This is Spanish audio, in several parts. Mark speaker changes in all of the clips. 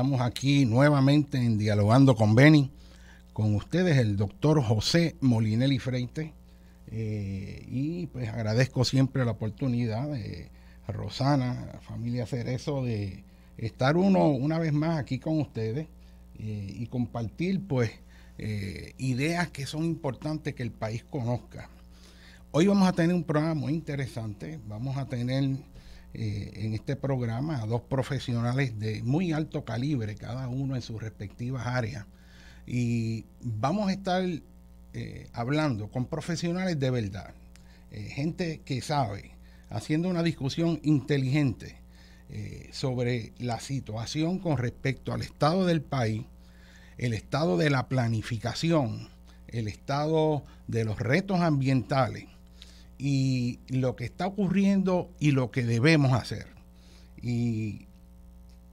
Speaker 1: Estamos aquí nuevamente en Dialogando con Beni, con ustedes el doctor José Molinelli Freite. Eh, y pues agradezco siempre la oportunidad de Rosana, a familia Cerezo, de estar uno una vez más aquí con ustedes eh, y compartir pues eh, ideas que son importantes que el país conozca. Hoy vamos a tener un programa muy interesante, vamos a tener eh, en este programa a dos profesionales de muy alto calibre, cada uno en sus respectivas áreas. Y vamos a estar eh, hablando con profesionales de verdad, eh, gente que sabe, haciendo una discusión inteligente sobre la situación con respecto al estado del país, el estado de la planificación, el estado de los retos ambientales y lo que está ocurriendo y lo que debemos hacer. Y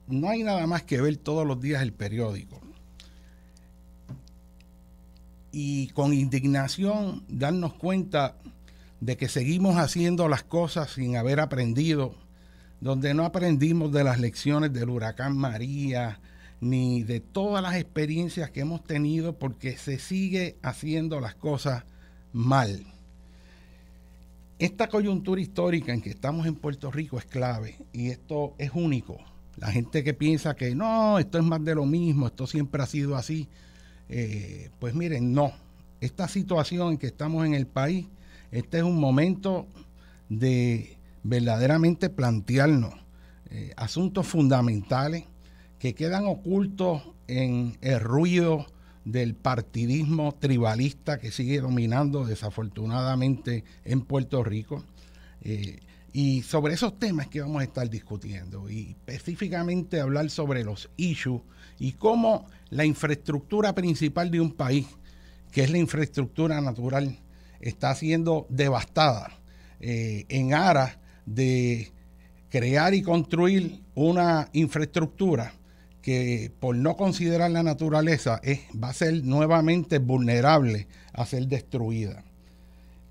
Speaker 1: no hay nada más que ver todos los días el periódico. Y con indignación darnos cuenta de que seguimos haciendo las cosas sin haber aprendido, donde no aprendimos de las lecciones del huracán María, ni de todas las experiencias que hemos tenido, porque se sigue haciendo las cosas mal. Esta coyuntura histórica en que estamos en Puerto Rico es clave y esto es único. La gente que piensa que no, esto es más de lo mismo, esto siempre ha sido así, eh, pues miren, no. Esta situación en que estamos en el país, este es un momento de verdaderamente plantearnos eh, asuntos fundamentales que quedan ocultos en el ruido del partidismo tribalista que sigue dominando desafortunadamente en Puerto Rico. Eh, y sobre esos temas que vamos a estar discutiendo y específicamente hablar sobre los issues y cómo la infraestructura principal de un país, que es la infraestructura natural, está siendo devastada eh, en aras de crear y construir una infraestructura que por no considerar la naturaleza es, va a ser nuevamente vulnerable a ser destruida.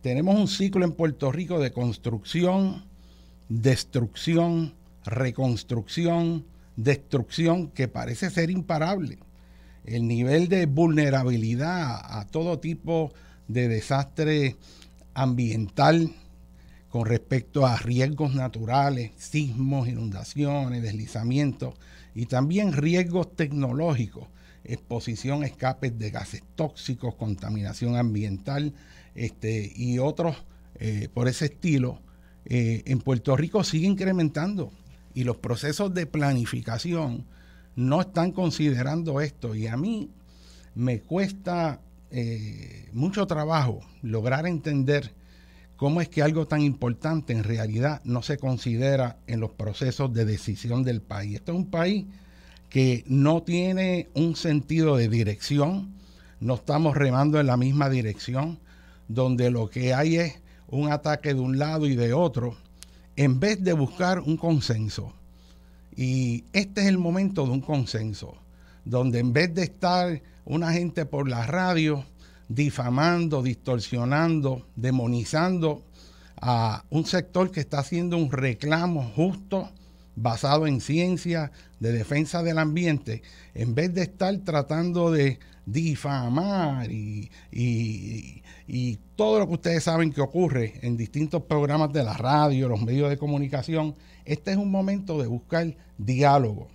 Speaker 1: Tenemos un ciclo en Puerto Rico de construcción, destrucción, reconstrucción, destrucción que parece ser imparable. El nivel de vulnerabilidad a todo tipo de desastre ambiental con respecto a riesgos naturales, sismos, inundaciones, deslizamientos, y también riesgos tecnológicos, exposición escapes de gases tóxicos, contaminación ambiental este, y otros eh, por ese estilo, eh, en Puerto Rico sigue incrementando y los procesos de planificación no están considerando esto y a mí me cuesta eh, mucho trabajo lograr entender ¿Cómo es que algo tan importante en realidad no se considera en los procesos de decisión del país? Este es un país que no tiene un sentido de dirección, no estamos remando en la misma dirección, donde lo que hay es un ataque de un lado y de otro, en vez de buscar un consenso. Y este es el momento de un consenso, donde en vez de estar una gente por la radio, difamando, distorsionando, demonizando a un sector que está haciendo un reclamo justo basado en ciencia de defensa del ambiente, en vez de estar tratando de difamar y, todo lo que ustedes saben que ocurre en distintos programas de la radio, los medios de comunicación, este es un momento de buscar diálogo.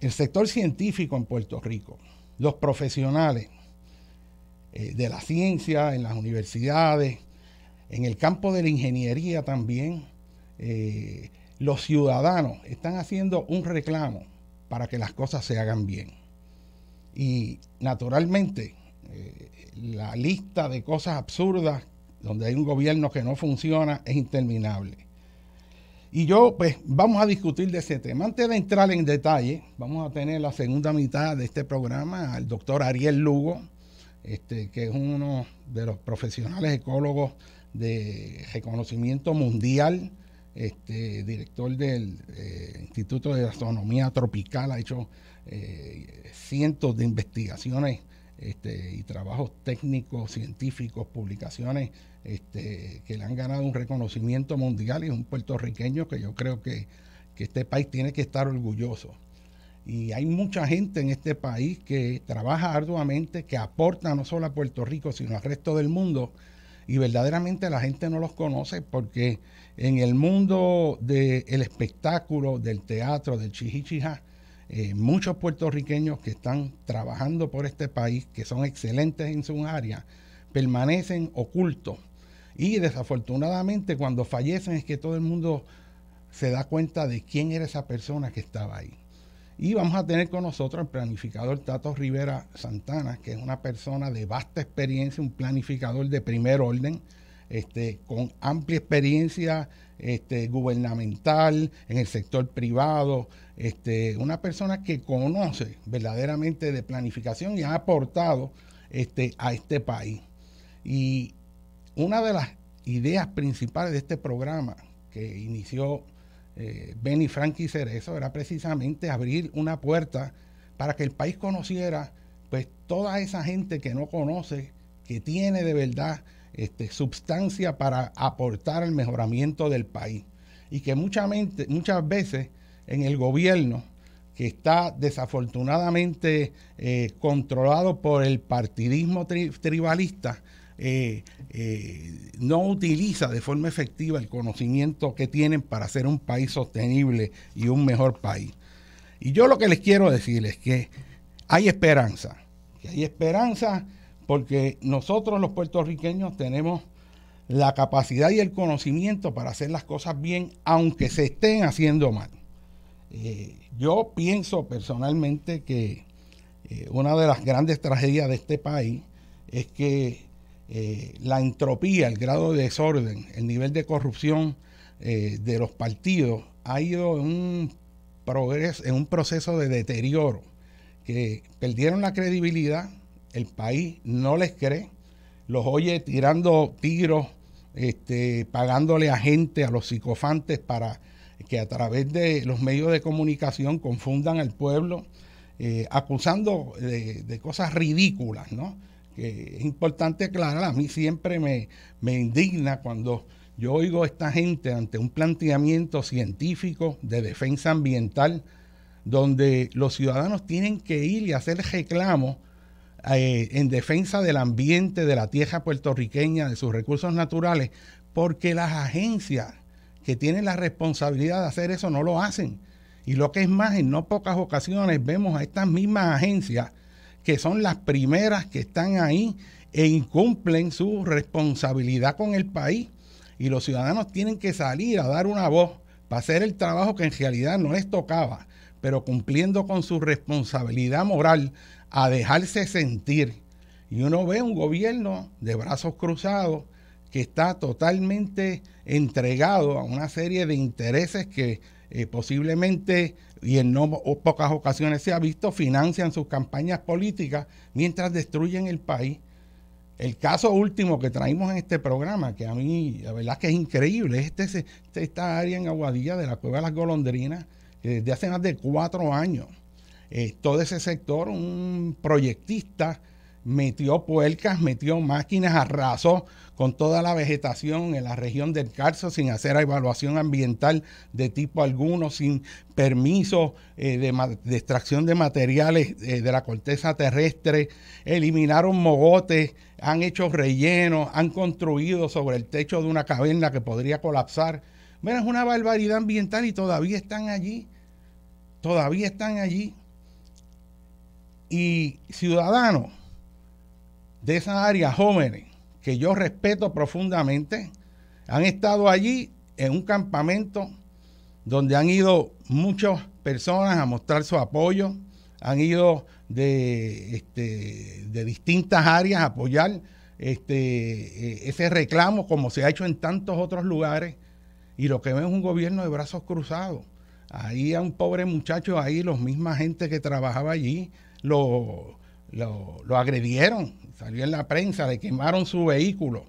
Speaker 1: El sector científico en Puerto Rico, los profesionales, eh, de la ciencia, en las universidades, en el campo de la ingeniería también. Eh, los ciudadanos están haciendo un reclamo para que las cosas se hagan bien. Y naturalmente, eh, la lista de cosas absurdas donde hay un gobierno que no funciona es interminable. Y yo, pues, vamos a discutir de ese tema. Antes de entrar en detalle, vamos a tener la segunda mitad de este programa al doctor Ariel Lugo, este, que es uno de los profesionales ecólogos de reconocimiento mundial, este, director del eh, Instituto de Astronomía Tropical, ha hecho eh, cientos de investigaciones este, y trabajos técnicos, científicos, publicaciones que le han ganado un reconocimiento mundial y es un puertorriqueño que yo creo que este país tiene que estar orgulloso. Y hay mucha gente en este país que trabaja arduamente, que aporta no solo a Puerto Rico, sino al resto del mundo. Y verdaderamente la gente no los conoce porque en el mundo del espectáculo, del teatro, del chihichija, eh, muchos puertorriqueños que están trabajando por este país, que son excelentes en su área, permanecen ocultos. Y desafortunadamente cuando fallecen es que todo el mundo se da cuenta de quién era esa persona que estaba ahí. Y vamos a tener con nosotros al planificador Tato Rivera Santana, que es una persona de vasta experiencia, un planificador de primer orden, este, con amplia experiencia este, gubernamental, en el sector privado, este, una persona que conoce verdaderamente de planificación y ha aportado este, a este país. Y una de las ideas principales de este programa que inició eh, Benny Frankie Cerezo era precisamente abrir una puerta para que el país conociera pues toda esa gente que no conoce, que tiene de verdad este, para aportar al mejoramiento del país. Y que muchas veces en el gobierno, que está desafortunadamente eh, controlado por el partidismo tribalista, eh, eh, no utiliza de forma efectiva el conocimiento que tienen para ser un país sostenible y un mejor país. Y yo lo que les quiero decir es que hay esperanza, que hay esperanza porque nosotros los puertorriqueños tenemos la capacidad y el conocimiento para hacer las cosas bien, aunque se estén haciendo mal. Eh, yo pienso personalmente que una de las grandes tragedias de este país es que eh, la entropía, el grado de desorden, el nivel de corrupción eh, de los partidos ha ido en un, progreso, en un proceso de deterioro, que perdieron la credibilidad, el país no les cree, los oye tirando tiros, este, pagándole a gente, a los psicofantes para que a través de los medios de comunicación confundan al pueblo, eh, acusando de, de, cosas ridículas, ¿no? que es importante aclarar, a mí siempre me, indigna cuando yo oigo a esta gente ante un planteamiento científico de defensa ambiental, donde los ciudadanos tienen que ir y hacer reclamos eh, en defensa del ambiente, de la tierra puertorriqueña, de sus recursos naturales, porque las agencias que tienen la responsabilidad de hacer eso no lo hacen. Y lo que es más, en no pocas ocasiones vemos a estas mismas agencias que son las primeras que están ahí e incumplen su responsabilidad con el país. Y los ciudadanos tienen que salir a dar una voz para hacer el trabajo que en realidad no les tocaba, pero cumpliendo con su responsabilidad moral a dejarse sentir. Y uno ve un gobierno de brazos cruzados que está totalmente entregado a una serie de intereses que eh, posiblemente y en no pocas ocasiones se ha visto, financian sus campañas políticas mientras destruyen el país. El caso último que traímos en este programa, que a mí la verdad que es increíble, es esta área en Aguadilla de la Cueva de las Golondrinas, que desde hace más de cuatro años, eh, todo ese sector, un proyectista metió puercas, metió máquinas, arrasó con toda la vegetación en la región del Carso sin hacer evaluación ambiental de tipo alguno, sin permiso eh, de, extracción de materiales eh, de la corteza terrestre, eliminaron mogotes, han hecho rellenos, han construido sobre el techo de una caverna que podría colapsar. Mira, es una barbaridad ambiental y todavía están allí, todavía están allí. Y ciudadanos, de esa área, jóvenes que yo respeto profundamente, han estado allí en un campamento donde han ido muchas personas a mostrar su apoyo, han ido de, este, distintas áreas a apoyar este, eh, ese reclamo como se ha hecho en tantos otros lugares y lo que ven es un gobierno de brazos cruzados. Ahí a un pobre muchacho, ahí los misma gente que trabajaba allí lo, lo agredieron salió en la prensa, de quemaron su vehículo.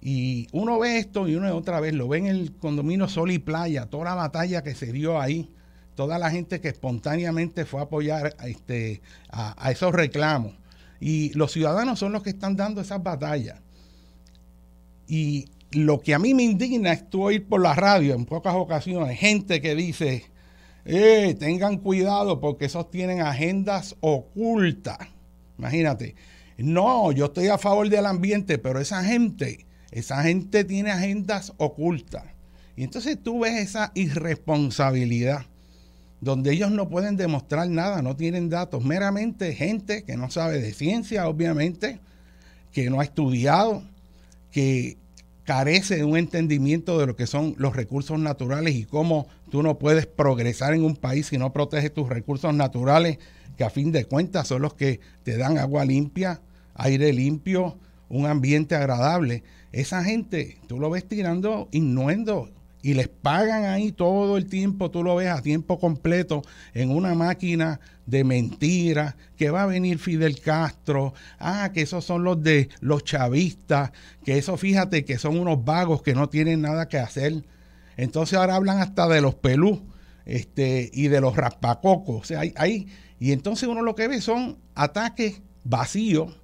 Speaker 1: Y uno ve esto y uno otra vez lo ve en el condominio Sol y Playa, toda la batalla que se dio ahí, toda la gente que espontáneamente fue a apoyar este, a, esos reclamos. Y los ciudadanos son los que están dando esas batallas. Y lo que a mí me indigna es tú oír por la radio en pocas ocasiones gente que dice, eh, tengan cuidado porque esos tienen agendas ocultas. Imagínate, no, yo estoy a favor del ambiente, pero esa gente, esa gente tiene agendas ocultas. Y entonces tú ves esa irresponsabilidad, donde ellos no pueden demostrar nada, no tienen datos, meramente gente que no sabe de ciencia, obviamente, que no ha estudiado, que carece de un entendimiento de lo que son los recursos naturales y cómo tú no puedes progresar en un país si no protege tus recursos naturales, que a fin de cuentas son los que te dan agua limpia, aire limpio, un ambiente agradable. Esa gente, tú lo ves tirando innuendo y les pagan ahí todo el tiempo, tú lo ves a tiempo completo en una máquina de mentiras, que va a venir Fidel Castro, ah, que esos son los de los chavistas, que eso fíjate que son unos vagos que no tienen nada que hacer. Entonces ahora hablan hasta de los pelú este, y de los raspacocos. hay, y entonces uno lo que ve son ataques vacíos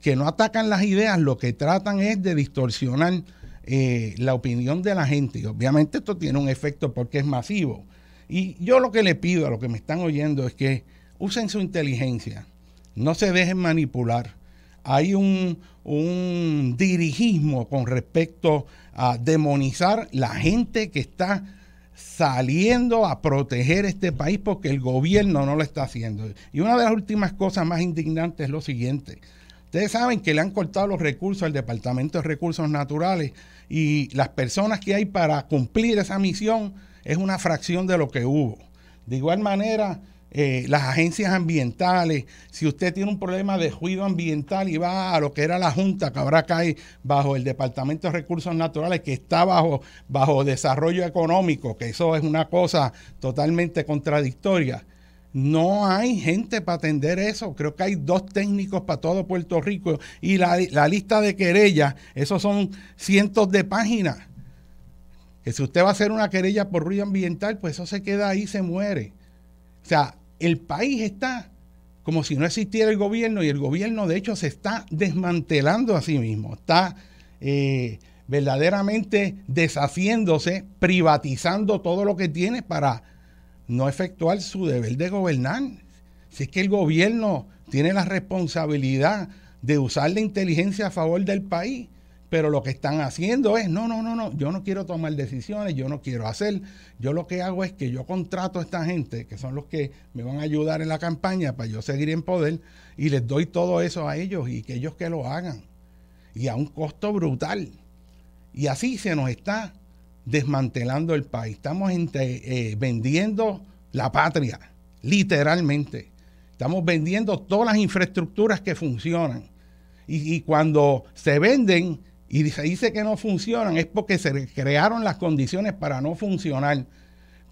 Speaker 1: que no atacan las ideas, lo que tratan es de distorsionar eh, la opinión de la gente. Y obviamente esto tiene un efecto porque es masivo. Y yo lo que le pido a los que me están oyendo es que usen su inteligencia, no se dejen manipular. Hay un, un dirigismo con respecto a demonizar la gente que está saliendo a proteger este país porque el gobierno no lo está haciendo. Y una de las últimas cosas más indignantes es lo siguiente. Ustedes saben que le han cortado los recursos al Departamento de Recursos Naturales y las personas que hay para cumplir esa misión es una fracción de lo que hubo. De igual manera, eh, las agencias ambientales, si usted tiene un problema de ruido ambiental y va a lo que era la Junta, que ahora cae bajo el Departamento de Recursos Naturales, que está bajo, bajo desarrollo económico, que eso es una cosa totalmente contradictoria, no hay gente para atender eso. Creo que hay dos técnicos para todo Puerto Rico. Y la, lista de querellas, esos son cientos de páginas. Que si usted va a hacer una querella por ruido ambiental, pues eso se queda ahí, se muere. O sea, el país está como si no existiera el gobierno y el gobierno de hecho se está desmantelando a sí mismo, está eh, verdaderamente deshaciéndose, privatizando todo lo que tiene para no efectuar su deber de gobernar. Si es que el gobierno tiene la responsabilidad de usar la inteligencia a favor del país, pero lo que están haciendo es, no, no, no, no, yo no quiero tomar decisiones, yo no quiero hacer, yo lo que hago es que yo contrato a esta gente, que son los que me van a ayudar en la campaña para yo seguir en poder, y les doy todo eso a ellos y que ellos que lo hagan, y a un costo brutal. Y así se nos está desmantelando el país, estamos eh, vendiendo la patria, literalmente. Estamos vendiendo todas las infraestructuras que funcionan. Y, cuando se venden y se dice que no funcionan, es porque se crearon las condiciones para no funcionar,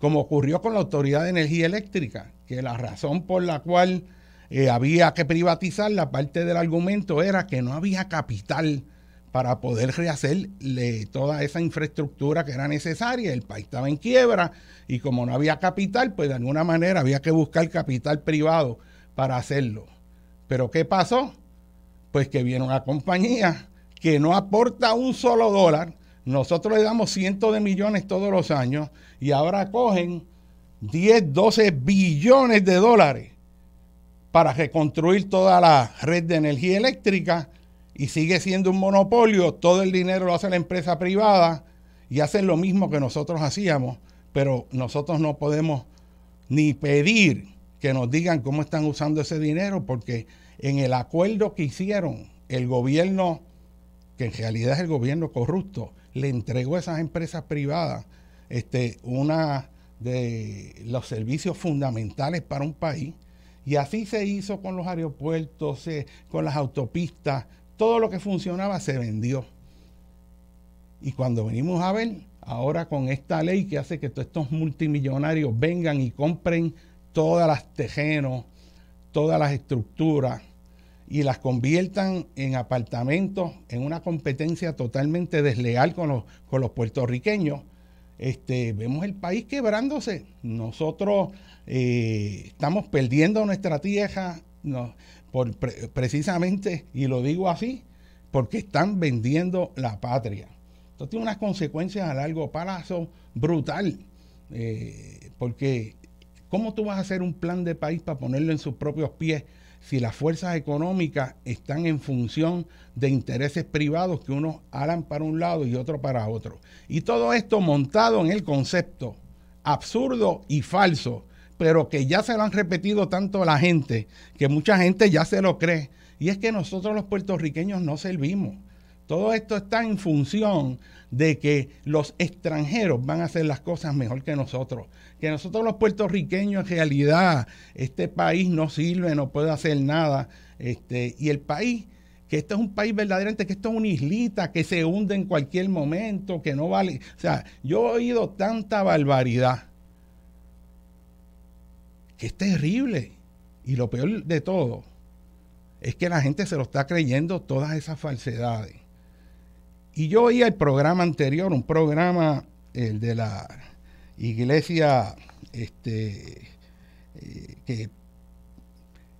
Speaker 1: como ocurrió con la Autoridad de Energía Eléctrica, que la razón por la cual eh, había que privatizar, la parte del argumento era que no había capital para poder rehacerle toda esa infraestructura que era necesaria. El país estaba en quiebra y como no había capital, pues de alguna manera había que buscar capital privado para hacerlo. Pero ¿qué pasó? Pues que viene una compañía que no aporta un solo dólar. Nosotros le damos cientos de millones todos los años y ahora cogen 10, 12 billones de dólares para reconstruir toda la red de energía eléctrica y sigue siendo un monopolio, todo el dinero lo hace la empresa privada y hacen lo mismo que nosotros hacíamos, pero nosotros no podemos ni pedir que nos digan cómo están usando ese dinero, porque en el acuerdo que hicieron, el gobierno, que en realidad es el gobierno corrupto, le entregó a esas empresas privadas este, una de los servicios fundamentales para un país. Y así se hizo con los aeropuertos, con las autopistas, todo lo que funcionaba se vendió. Y cuando venimos a ver, ahora con esta ley que hace que todos estos multimillonarios vengan y compren todas las tejenos, todas las estructuras y las conviertan en apartamentos, en una competencia totalmente desleal con los, puertorriqueños, este, vemos el país quebrándose. Nosotros eh, estamos perdiendo nuestra tierra, precisamente, y lo digo así, porque están vendiendo la patria. Esto tiene unas consecuencias a largo plazo brutal, eh, porque ¿cómo tú vas a hacer un plan de país para ponerlo en sus propios pies si las fuerzas económicas están en función de intereses privados que unos alan para un lado y otro para otro? Y todo esto montado en el concepto absurdo y falso pero que ya se lo han repetido tanto la gente, que mucha gente ya se lo cree. Y es que nosotros los puertorriqueños no servimos. Todo esto está en función de que los extranjeros van a hacer las cosas mejor que nosotros. Que nosotros los puertorriqueños en realidad este país no sirve, no puede hacer nada. Este, y el país, que esto es un país verdaderamente, que esto es una islita que se hunde en cualquier momento, que no vale. O sea, yo he oído tanta barbaridad que es terrible. Y lo peor de todo es que la gente se lo está creyendo todas esas falsedades. Y yo oía el programa anterior, un programa, el de la iglesia, este, eh, que,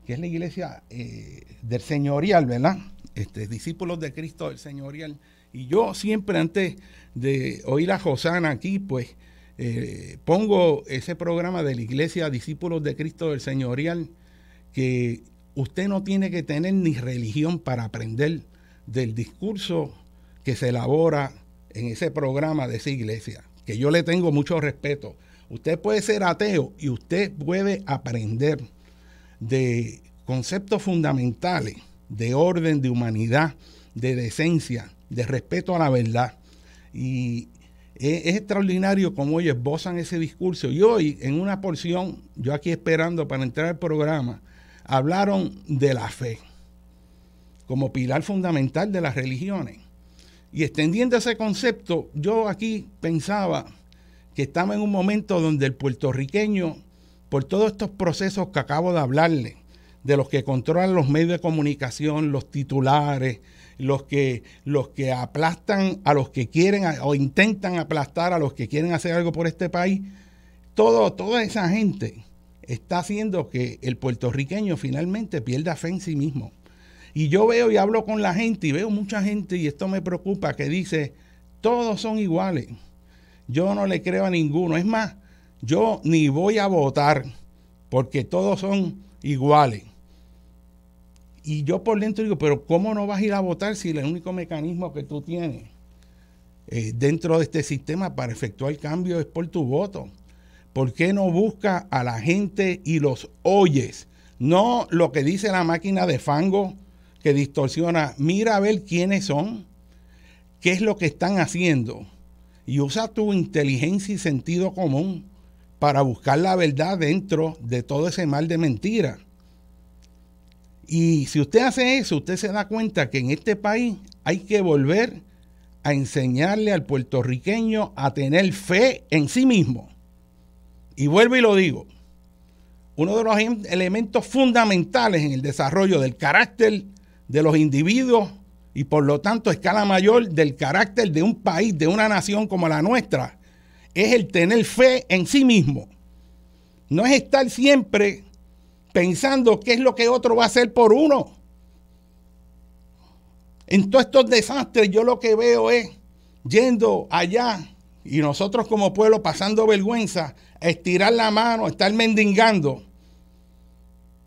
Speaker 1: es la iglesia eh, del señorial, ¿verdad? Este, discípulos de Cristo del señorial. Y yo siempre antes de oír a Josana aquí, pues eh, pongo ese programa de la Iglesia Discípulos de Cristo del Señorial, que usted no tiene que tener ni religión para aprender del discurso que se elabora en ese programa de esa iglesia, que yo le tengo mucho respeto. Usted puede ser ateo y usted puede aprender de conceptos fundamentales de orden, de humanidad, de decencia, de respeto a la verdad. Y es, extraordinario cómo ellos esbozan ese discurso. Y hoy, en una porción, yo aquí esperando para entrar al programa, hablaron de la fe como pilar fundamental de las religiones. Y extendiendo ese concepto, yo aquí pensaba que estamos en un momento donde el puertorriqueño, por todos estos procesos que acabo de hablarle, de los que controlan los medios de comunicación, los titulares, los que, los que aplastan a los que quieren o intentan aplastar a los que quieren hacer algo por este país, todo, toda esa gente está haciendo que el puertorriqueño finalmente pierda fe en sí mismo. Y yo veo y hablo con la gente y veo mucha gente y esto me preocupa que dice, todos son iguales. Yo no le creo a ninguno. Es más, yo ni voy a votar porque todos son iguales. Y yo por dentro digo, pero ¿cómo no vas a ir a votar si el único mecanismo que tú tienes eh, dentro de este sistema para efectuar el cambio es por tu voto? ¿Por qué no busca a la gente y los oyes? No lo que dice la máquina de fango que distorsiona. Mira a ver quiénes son, qué es lo que están haciendo y usa tu inteligencia y sentido común para buscar la verdad dentro de todo ese mal de mentira. Y si usted hace eso, usted se da cuenta que en este país hay que volver a enseñarle al puertorriqueño a tener fe en sí mismo. Y vuelvo y lo digo. Uno de los em-, elementos fundamentales en el desarrollo del carácter de los individuos y por lo tanto escala mayor del carácter de un país, de una nación como la nuestra, es el tener fe en sí mismo. No es estar siempre pensando qué es lo que otro va a hacer por uno. En todos estos desastres yo lo que veo es yendo allá y nosotros como pueblo pasando vergüenza, estirar la mano, estar mendigando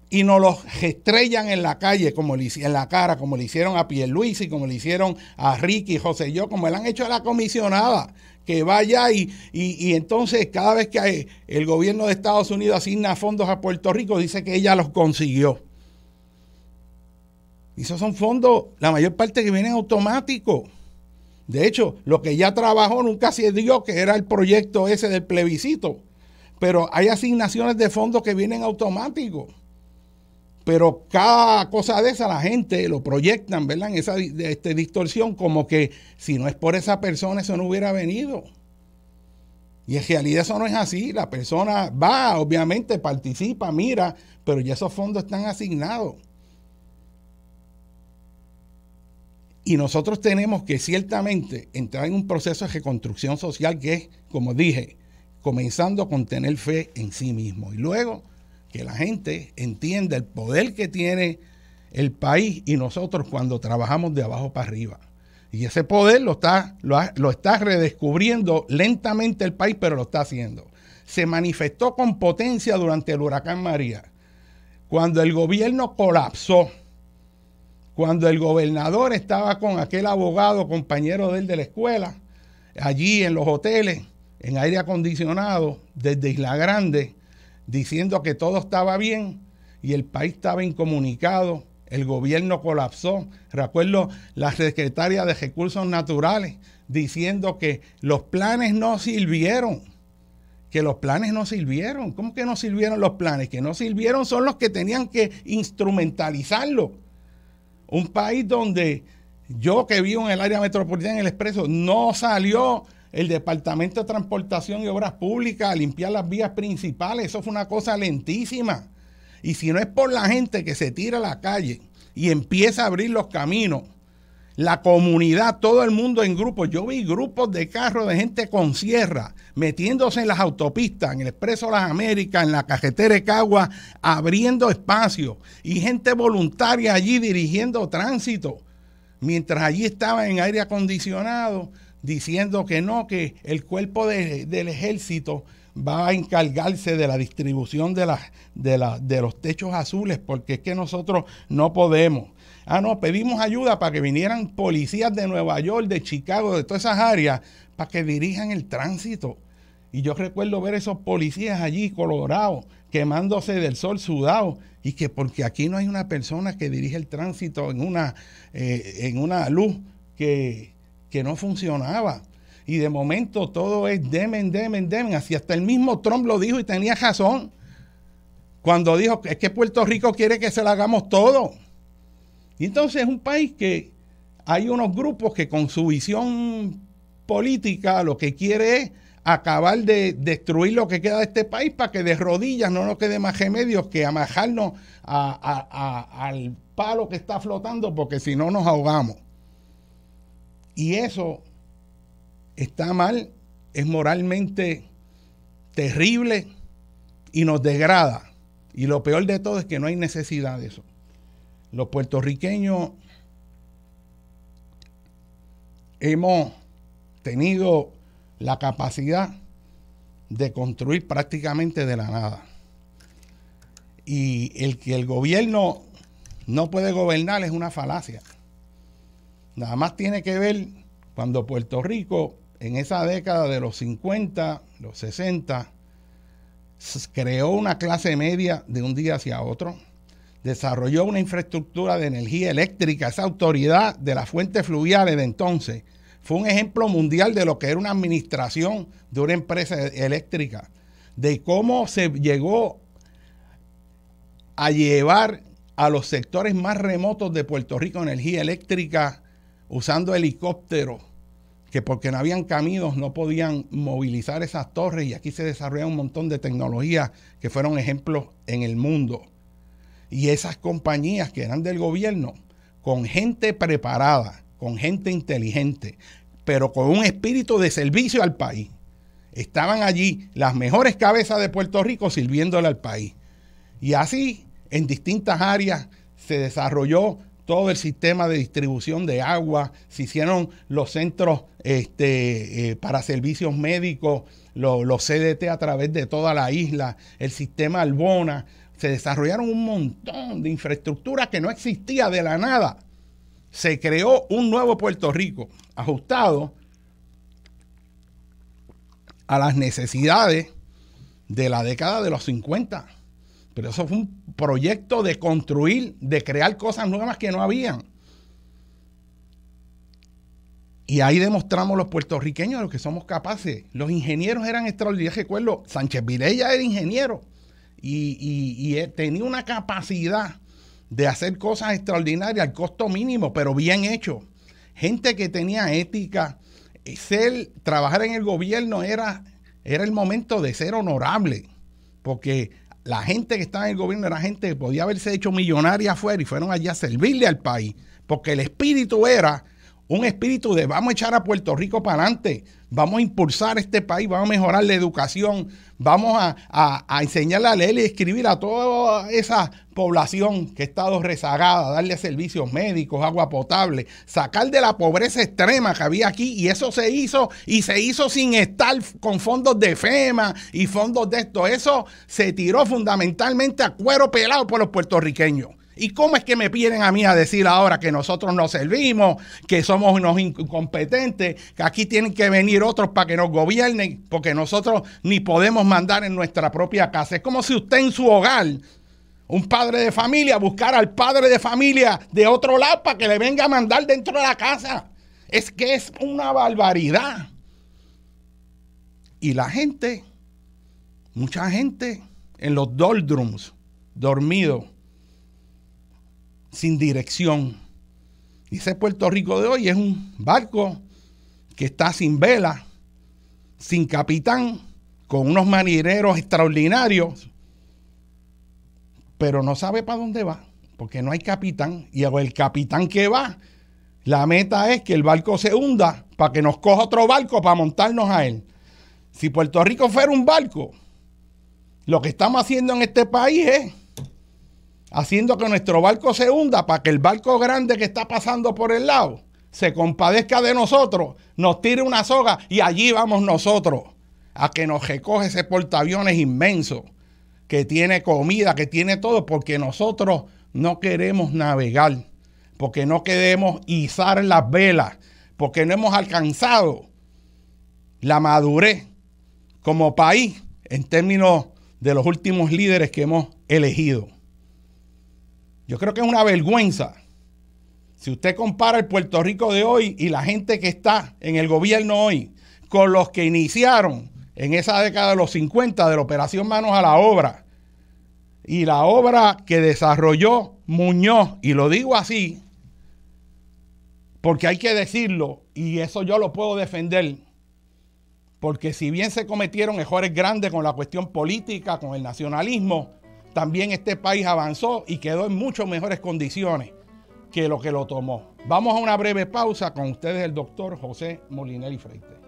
Speaker 1: y nos los estrellan en la calle, como le, en la cara, como le hicieron a y como le hicieron a Ricky, José y yo, como le han hecho a la comisionada que vaya y, entonces cada vez que el gobierno de Estados Unidos asigna fondos a Puerto Rico, dice que ella los consiguió. Y esos son fondos, la mayor parte que vienen automáticos De hecho, lo que ya trabajó nunca se dio, que era el proyecto ese del plebiscito. Pero hay asignaciones de fondos que vienen automáticos pero cada cosa de esa la gente lo proyectan, ¿verdad? En esa este, distorsión, como que si no es por esa persona eso no hubiera venido. Y en realidad eso no es así. La persona va, obviamente, participa, mira, pero ya esos fondos están asignados. Y nosotros tenemos que ciertamente entrar en un proceso de reconstrucción social que es, como dije, comenzando con tener fe en sí mismo. Y luego que la gente entienda el poder que tiene el país y nosotros cuando trabajamos de abajo para arriba. Y ese poder lo está, lo, está redescubriendo lentamente el país, pero lo está haciendo. Se manifestó con potencia durante el huracán María. Cuando el gobierno colapsó, cuando el gobernador estaba con aquel abogado, compañero de él de la escuela, allí en los hoteles, en aire acondicionado, desde Isla Grande, diciendo que todo estaba bien y el país estaba incomunicado, el gobierno colapsó. Recuerdo la secretaria de Recursos Naturales diciendo que los planes no sirvieron, que los planes no sirvieron. ¿Cómo que no sirvieron los planes? Que no sirvieron son los que tenían que instrumentalizarlo. Un país donde yo que vivo en el área metropolitana, en el expreso, no salió el Departamento de Transportación y Obras Públicas a limpiar las vías principales. Eso fue una cosa lentísima. Y si no es por la gente que se tira a la calle y empieza a abrir los caminos, la comunidad, todo el mundo en grupos. Yo vi grupos de carros de gente con sierra metiéndose en las autopistas, en el Expreso Las Américas, en la Cajetera de Cagua, abriendo espacio y gente voluntaria allí dirigiendo tránsito. Mientras allí estaba en aire acondicionado, diciendo que no, que el cuerpo del ejército va a encargarse de la distribución de, de, de los techos azules, porque es que nosotros no podemos. Ah, no, pedimos ayuda para que vinieran policías de Nueva York, de Chicago, de todas esas áreas, para que dirijan el tránsito. Y yo recuerdo ver esos policías allí colorados, quemándose del sol sudado, y que porque aquí no hay una persona que dirige el tránsito en una, eh, en una luz que que no funcionaba. Y de momento todo es demen, demen, demen. Así hasta el mismo Trump lo dijo y tenía razón. Cuando dijo es que Puerto Rico quiere que se lo hagamos todo. Y entonces es un país que hay unos grupos que con su visión política lo que quiere es acabar de destruir lo que queda de este país para que de rodillas no nos quede más remedios que amajarnos al palo que está flotando porque si no nos ahogamos. Y eso está mal, es moralmente terrible y nos degrada. Y lo peor de todo es que no hay necesidad de eso. Los puertorriqueños hemos tenido la capacidad de construir prácticamente de la nada. Y el que el gobierno no puede gobernar es una falacia. Nada más tiene que ver cuando Puerto Rico, en esa década de los 50, los 60, creó una clase media de un día hacia otro, desarrolló una infraestructura de energía eléctrica, esa autoridad de las fuentes fluviales de entonces, fue un ejemplo mundial de lo que era una administración de una empresa e-, eléctrica, de cómo se llegó a llevar a los sectores más remotos de Puerto Rico energía eléctrica usando helicópteros, que porque no habían caminos no podían movilizar esas torres y aquí se desarrolla un montón de tecnologías que fueron ejemplos en el mundo. Y esas compañías que eran del gobierno, con gente preparada, con gente inteligente, pero con un espíritu de servicio al país. Estaban allí las mejores cabezas de Puerto Rico sirviéndole al país. Y así, en distintas áreas, se desarrolló todo el sistema de distribución de agua, se hicieron los centros este, eh, para servicios médicos, los CDT a través de toda la isla, el sistema Albona, se desarrollaron un montón de infraestructura que no existía de la nada. Se creó un nuevo Puerto Rico ajustado a las necesidades de la década de los 50 pero eso fue un proyecto de construir, de crear cosas nuevas que no habían. Y ahí demostramos los puertorriqueños de lo que somos capaces. Los ingenieros eran extraordinarios. Recuerdo, Sánchez Vilella era ingeniero y, eh, tenía una capacidad de hacer cosas extraordinarias al costo mínimo, pero bien hecho. Gente que tenía ética. Eh, ser, trabajar en el gobierno era, era el momento de ser honorable, porque la gente que estaba en el gobierno era gente que podía haberse hecho millonaria afuera y fueron allá a servirle al país, porque el espíritu era un espíritu de vamos a echar a Puerto Rico para adelante, vamos a impulsar este país, vamos a mejorar la educación, vamos a, a, a enseñarle a leer y escribir a toda esa población que ha estado rezagada, darle servicios médicos, agua potable, sacar de la pobreza extrema que había aquí y eso se hizo y se hizo sin estar con fondos de FEMA y fondos de esto. Eso se tiró fundamentalmente a cuero pelado por los puertorriqueños. ¿Y cómo es que me piden a mí a decir ahora que nosotros no servimos, que somos unos incompetentes, que aquí tienen que venir otros para que nos gobiernen, porque nosotros ni podemos mandar en nuestra propia casa? Es como si usted en su hogar, un padre de familia, buscara al padre de familia de otro lado para que le venga a mandar dentro de la casa. Es que es una barbaridad. Y la gente, mucha gente en los doldrums, dormido sin dirección. Y ese Puerto Rico de hoy es un barco que está sin vela, sin capitán, con unos marineros extraordinarios, pero no sabe para dónde va, porque no hay capitán. Y el capitán que va, la meta es que el barco se hunda para que nos coja otro barco para montarnos a él. Si Puerto Rico fuera un barco, lo que estamos haciendo en este país es haciendo que nuestro barco se hunda para que el barco grande que está pasando por el lado se compadezca de nosotros, nos tire una soga y allí vamos nosotros a que nos recoge ese portaaviones inmenso que tiene comida, que tiene todo, porque nosotros no queremos navegar, porque no queremos izar las velas, porque no hemos alcanzado la madurez como país en términos de los últimos líderes que hemos elegido. Yo creo que es una vergüenza. Si usted compara el Puerto Rico de hoy y la gente que está en el gobierno hoy con los que iniciaron en esa década de los 50 de la operación Manos a la Obra y la obra que desarrolló Muñoz, y lo digo así, porque hay que decirlo y eso yo lo puedo defender, porque si bien se cometieron errores grandes con la cuestión política, con el nacionalismo, también este país avanzó y quedó en mucho mejores condiciones que lo que lo tomó. Vamos a una breve pausa con ustedes el doctor José Molinelli Freite.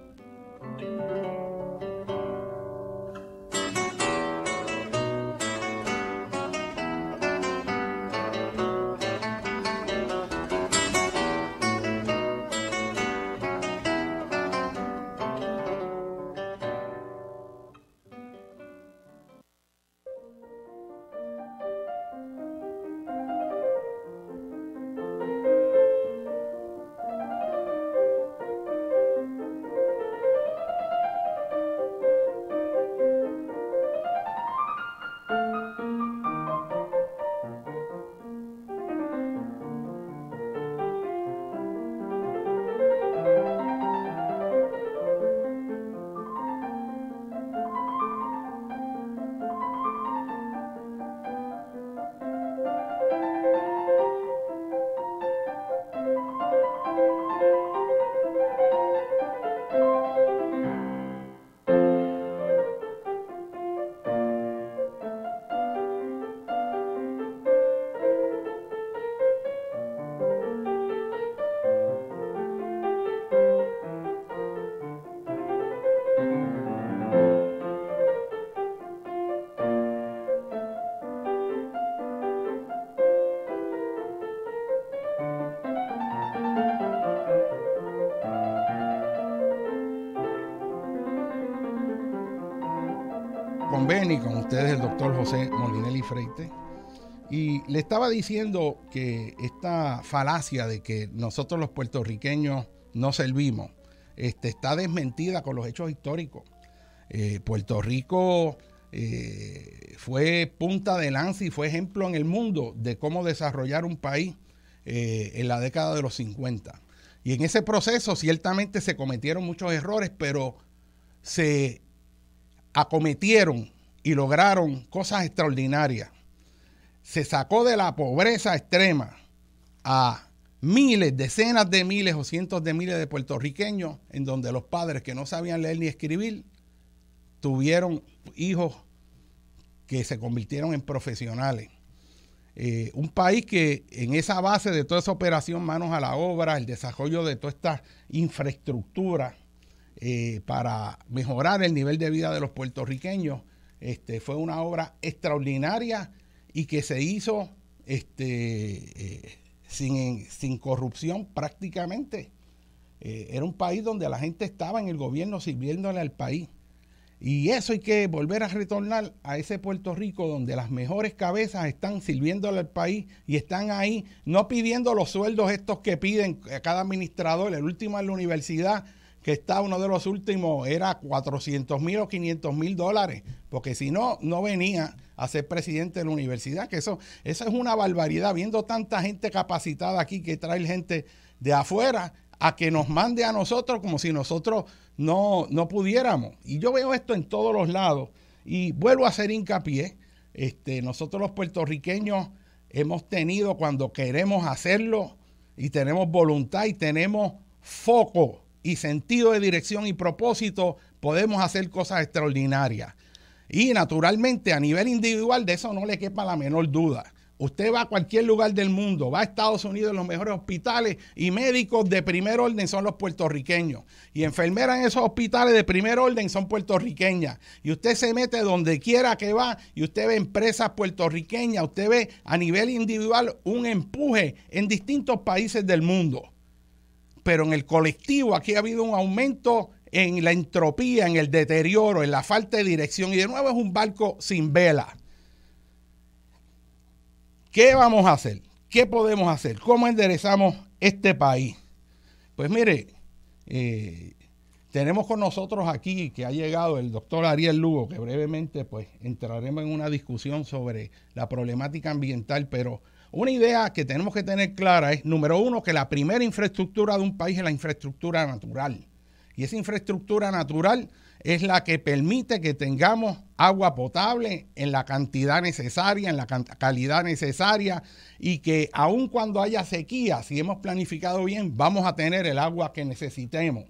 Speaker 1: Y le estaba diciendo que esta falacia de que nosotros los puertorriqueños no servimos este, está desmentida con los hechos históricos. Eh, Puerto Rico eh, fue punta de lanza y fue ejemplo en el mundo de cómo desarrollar un país eh, en la década de los 50. Y en ese proceso ciertamente se cometieron muchos errores, pero se acometieron y lograron cosas extraordinarias. Se sacó de la pobreza extrema a miles, decenas de miles o cientos de miles de puertorriqueños en donde los padres que no sabían leer ni escribir tuvieron hijos que se convirtieron en profesionales. Eh, un país que en esa base de toda esa operación manos a la obra, el desarrollo de toda esta infraestructura eh, para mejorar el nivel de vida de los puertorriqueños, este, fue una obra extraordinaria y que se hizo este, eh, sin, sin, corrupción prácticamente. Eh, era un país donde la gente estaba en el gobierno sirviéndole al país. Y eso hay que volver a retornar a ese Puerto Rico donde las mejores cabezas están sirviéndole al país y están ahí, no pidiendo los sueldos estos que piden a cada administrador. El último en la universidad que está uno de los últimos, era 400 mil o 500 mil dólares, porque si no, no venía a ser presidente de la universidad, que eso, eso es una barbaridad, viendo tanta gente capacitada aquí que trae gente de afuera a que nos mande a nosotros como si nosotros no, no pudiéramos. Y yo veo esto en todos los lados y vuelvo a hacer hincapié, este, nosotros los puertorriqueños hemos tenido cuando queremos hacerlo y tenemos voluntad y tenemos foco y sentido de dirección y propósito, podemos hacer cosas extraordinarias. Y naturalmente a nivel individual de eso no le quepa la menor duda. Usted va a cualquier lugar del mundo, va a Estados Unidos, los mejores hospitales y médicos de primer orden son los puertorriqueños. Y enfermeras en esos hospitales de primer orden son puertorriqueñas. Y usted se mete donde quiera que va y usted ve empresas puertorriqueñas, usted ve a nivel individual un empuje en distintos países del mundo pero en el colectivo aquí ha habido un aumento en la entropía, en el deterioro, en la falta de dirección y de nuevo es un barco sin vela. ¿Qué vamos a hacer? ¿Qué podemos hacer? ¿Cómo enderezamos este país? Pues mire, eh, tenemos con nosotros aquí que ha llegado el doctor Ariel Lugo, que brevemente pues entraremos en una discusión sobre la problemática ambiental, pero una idea que tenemos que tener clara es, número uno, que la primera infraestructura de un país es la infraestructura natural. Y esa infraestructura natural es la que permite que tengamos agua potable en la cantidad necesaria, en la calidad necesaria y que aun cuando haya sequía, si hemos planificado bien, vamos a tener el agua que necesitemos.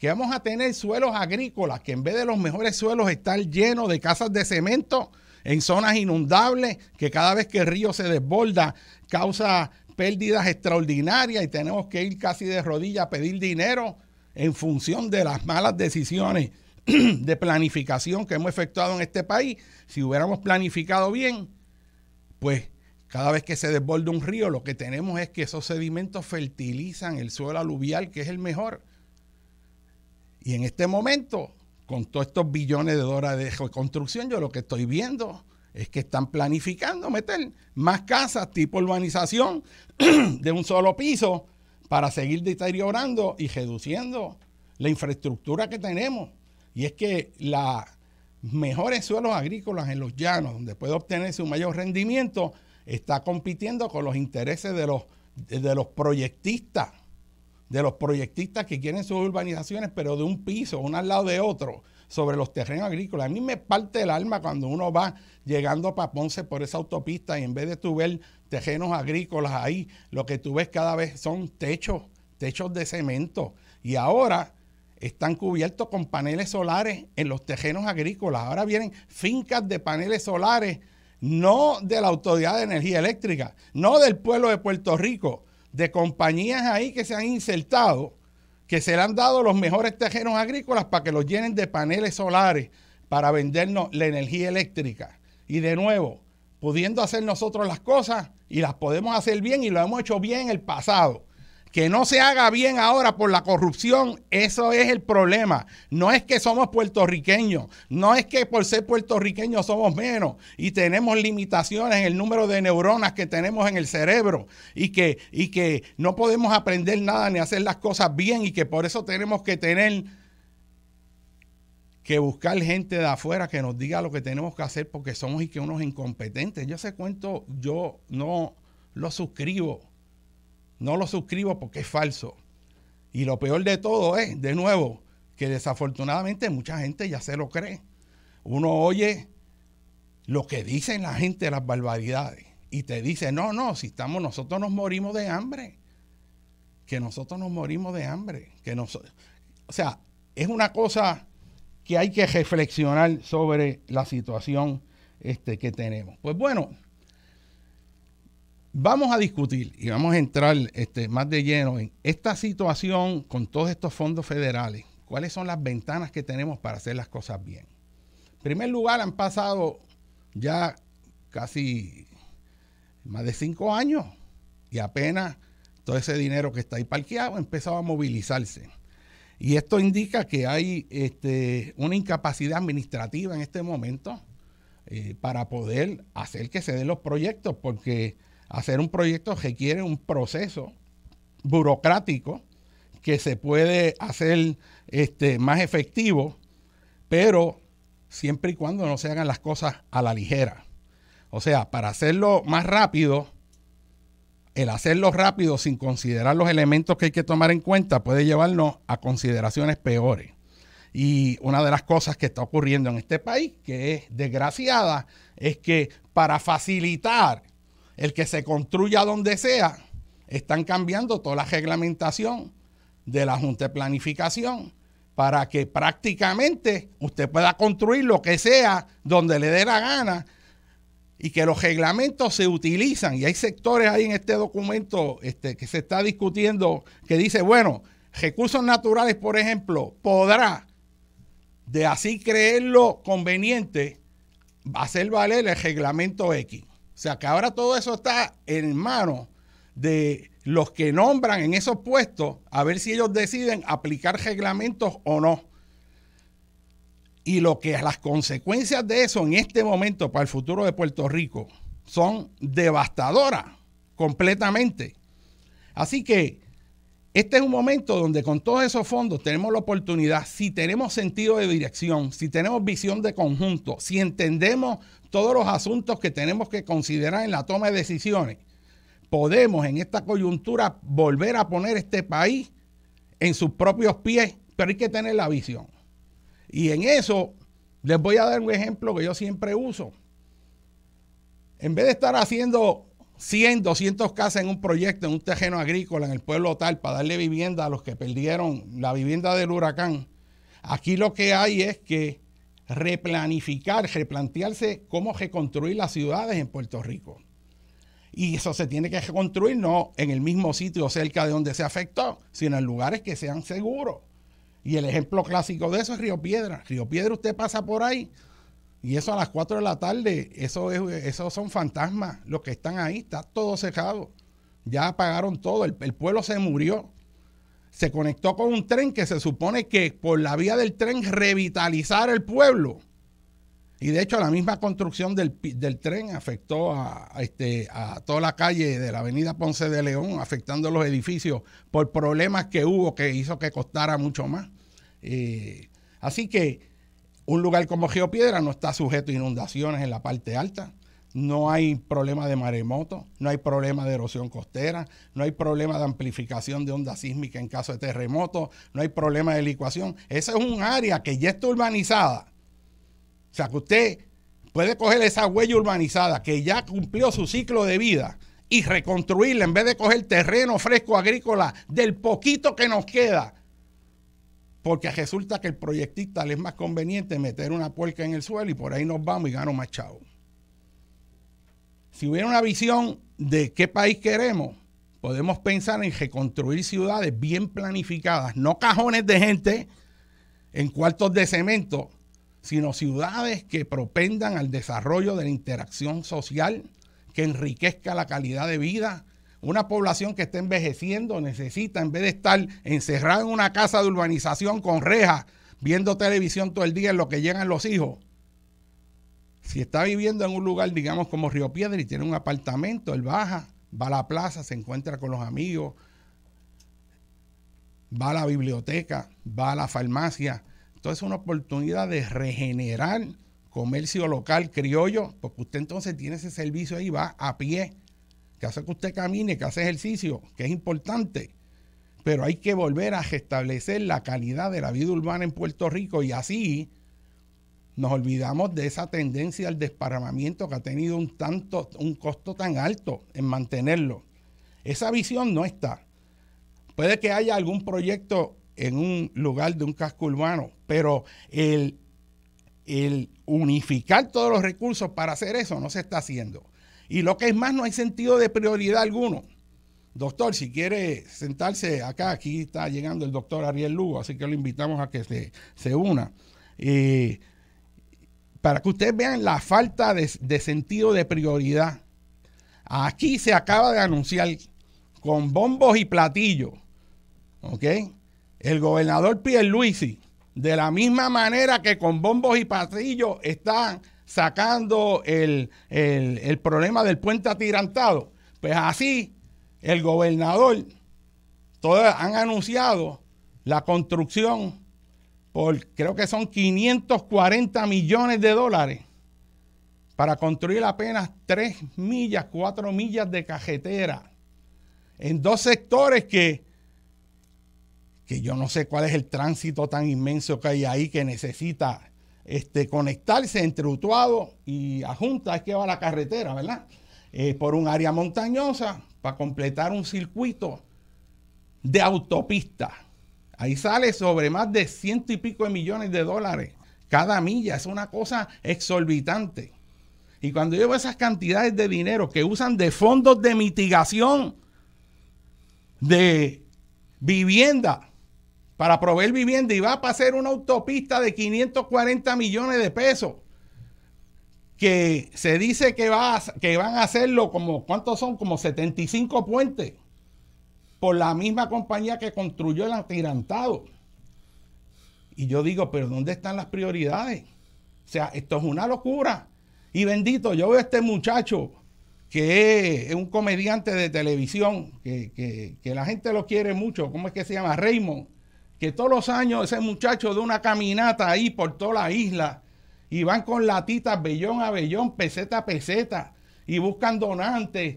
Speaker 1: Que vamos a tener suelos agrícolas que en vez de los mejores suelos estar llenos de casas de cemento, en zonas inundables que cada vez que el río se desborda causa pérdidas extraordinarias y tenemos que ir casi de rodillas a pedir dinero en función de las malas decisiones de planificación que hemos efectuado en este país. Si hubiéramos planificado bien, pues cada vez que se desborda un río, lo que tenemos es que esos sedimentos fertilizan el suelo aluvial, que es el mejor. Y en este momento con todos estos billones de dólares de construcción, yo lo que estoy viendo es que están planificando meter más casas tipo urbanización de un solo piso para seguir deteriorando y reduciendo la infraestructura que tenemos. Y es que los mejores suelos agrícolas en los llanos, donde puede obtenerse un mayor rendimiento, está compitiendo con los intereses de los, de los proyectistas de los proyectistas que quieren sus urbanizaciones, pero de un piso, uno al lado de otro, sobre los terrenos agrícolas. A mí me parte el alma cuando uno va llegando para Ponce por esa autopista y en vez de tú ver terrenos agrícolas ahí, lo que tú ves cada vez son techos, techos de cemento. Y ahora están cubiertos con paneles solares en los terrenos agrícolas. Ahora vienen fincas de paneles solares, no de la Autoridad de Energía Eléctrica, no del pueblo de Puerto Rico, de compañías ahí que se han insertado, que se le han dado los mejores terrenos agrícolas para que los llenen de paneles solares para vendernos la energía eléctrica. Y de nuevo, pudiendo hacer nosotros las cosas y las podemos hacer bien y lo hemos hecho bien en el pasado que no se haga bien ahora por la corrupción, eso es el problema. No es que somos puertorriqueños, no es que por ser puertorriqueños somos menos y tenemos limitaciones en el número de neuronas que tenemos en el cerebro y que, y que no podemos aprender nada ni hacer las cosas bien y que por eso tenemos que tener que buscar gente de afuera que nos diga lo que tenemos que hacer porque somos y que unos incompetentes. Yo ese cuento yo no lo suscribo no lo suscribo porque es falso. Y lo peor de todo es, de nuevo, que desafortunadamente mucha gente ya se lo cree. Uno oye lo que dicen la gente, las barbaridades, y te dice, no, no, si estamos, nosotros nos morimos de hambre. Que nosotros nos morimos de hambre. Que o sea, es una cosa que hay que reflexionar sobre la situación este, que tenemos. Pues bueno, Vamos a discutir y vamos a entrar este, más de lleno en esta situación con todos estos fondos federales. ¿Cuáles son las ventanas que tenemos para hacer las cosas bien? En primer lugar, han pasado ya casi más de cinco años y apenas todo ese dinero que está ahí parqueado ha empezado a movilizarse. Y esto indica que hay este, una incapacidad administrativa en este momento eh, para poder hacer que se den los proyectos, porque Hacer un proyecto requiere un proceso burocrático que se puede hacer este, más efectivo, pero siempre y cuando no se hagan las cosas a la ligera. O sea, para hacerlo más rápido, el hacerlo rápido sin considerar los elementos que hay que tomar en cuenta puede llevarnos a consideraciones peores. Y una de las cosas que está ocurriendo en este país, que es desgraciada, es que para facilitar el que se construya donde sea, están cambiando toda la reglamentación de la Junta de Planificación para que prácticamente usted pueda construir lo que sea donde le dé la gana y que los reglamentos se utilizan. Y hay sectores ahí en este documento este, que se está discutiendo que dice, bueno, recursos naturales, por ejemplo, podrá, de así creerlo conveniente, hacer valer el reglamento X. O sea, que ahora todo eso está en manos de los que nombran en esos puestos a ver si ellos deciden aplicar reglamentos o no. Y lo que las consecuencias de eso en este momento para el futuro de Puerto Rico son devastadoras completamente. Así que este es un momento donde con todos esos fondos tenemos la oportunidad, si tenemos sentido de dirección, si tenemos visión de conjunto, si entendemos todos los asuntos que tenemos que considerar en la toma de decisiones, podemos en esta coyuntura volver a poner este país en sus propios pies, pero hay que tener la visión. Y en eso les voy a dar un ejemplo que yo siempre uso. En vez de estar haciendo 100, 200 casas en un proyecto, en un terreno agrícola, en el pueblo tal, para darle vivienda a los que perdieron la vivienda del huracán, aquí lo que hay es que replanificar, replantearse cómo reconstruir las ciudades en Puerto Rico. Y eso se tiene que reconstruir no en el mismo sitio cerca de donde se afectó, sino en lugares que sean seguros. Y el ejemplo clásico de eso es Río Piedra. Río Piedra usted pasa por ahí y eso a las 4 de la tarde, eso, son fantasmas los que están ahí, está todo secado. Ya apagaron todo, el pueblo se murió se conectó con un tren que se supone que por la vía del tren revitalizar el pueblo. Y de hecho la misma construcción del, tren afectó a, este, a toda la calle de la avenida Ponce de León, afectando los edificios por problemas que hubo que hizo que costara mucho más. Eh, así que un lugar como Geopiedra no está sujeto a inundaciones en la parte alta no hay problema de maremoto, no hay problema de erosión costera, no hay problema de amplificación de onda sísmica en caso de terremoto, no hay problema de licuación. Esa es un área que ya está urbanizada. O sea, que usted puede coger esa huella urbanizada que ya cumplió su ciclo de vida y reconstruirla en vez de coger terreno fresco agrícola del poquito que nos queda. Porque resulta que el proyectista le es más conveniente meter una puerca en el suelo y por ahí nos vamos y gano más si hubiera una visión de qué país queremos, podemos pensar en reconstruir ciudades bien planificadas, no cajones de gente en cuartos de cemento, sino ciudades que propendan al desarrollo de la interacción social, que enriquezca la calidad de vida. Una población que está envejeciendo necesita, en vez de estar encerrada en una casa de urbanización con rejas, viendo televisión todo el día en lo que llegan los hijos, si está viviendo en un lugar, digamos, como Río Piedra y tiene un apartamento, él baja, va a la plaza, se encuentra con los amigos, va a la biblioteca, va a la farmacia. Entonces es una oportunidad de regenerar comercio local criollo, porque usted entonces tiene ese servicio ahí, va a pie, que hace que usted camine, que hace ejercicio, que es importante. Pero hay que volver a restablecer la calidad de la vida urbana en Puerto Rico y así nos olvidamos de esa tendencia al desparramamiento que ha tenido un tanto, un costo tan alto en mantenerlo. Esa visión no está. Puede que haya algún proyecto en un lugar de un casco urbano, pero el, el unificar todos los recursos para hacer eso no se está haciendo. Y lo que es más, no hay sentido de prioridad alguno. Doctor, si quiere sentarse acá, aquí está llegando el doctor Ariel Lugo, así que lo invitamos a que se, una. Y eh, para que ustedes vean la falta de, sentido de prioridad. Aquí se acaba de anunciar con bombos y platillos, ¿ok? El gobernador Pierluisi, de la misma manera que con bombos y platillos están sacando el, el problema del puente atirantado, pues así el gobernador, todos han anunciado la construcción por creo que son 540 millones de dólares para construir apenas 3 millas, 4 millas de cajetera en dos sectores que, que yo no sé cuál es el tránsito tan inmenso que hay ahí que necesita este, conectarse entre Utuado y Ajunta, es que va la carretera, ¿verdad? Eh, por un área montañosa para completar un circuito de autopista. Ahí sale sobre más de ciento y pico de millones de dólares cada milla. Es una cosa exorbitante. Y cuando llevo esas cantidades de dinero que usan de fondos de mitigación de vivienda para proveer vivienda y va a pasar una autopista de 540 millones de pesos que se dice que, que van a hacerlo como, ¿cuántos son? Como 75 puentes por la misma compañía que construyó el atirantado. Y yo digo, pero ¿dónde están las prioridades? O sea, esto es una locura. Y bendito, yo veo a este muchacho que es un comediante de televisión, que, la gente lo quiere mucho, ¿cómo es que se llama? Raymond, que todos los años ese muchacho de una caminata ahí por toda la isla y van con latitas, bellón a bellón, peseta a peseta, y buscan donantes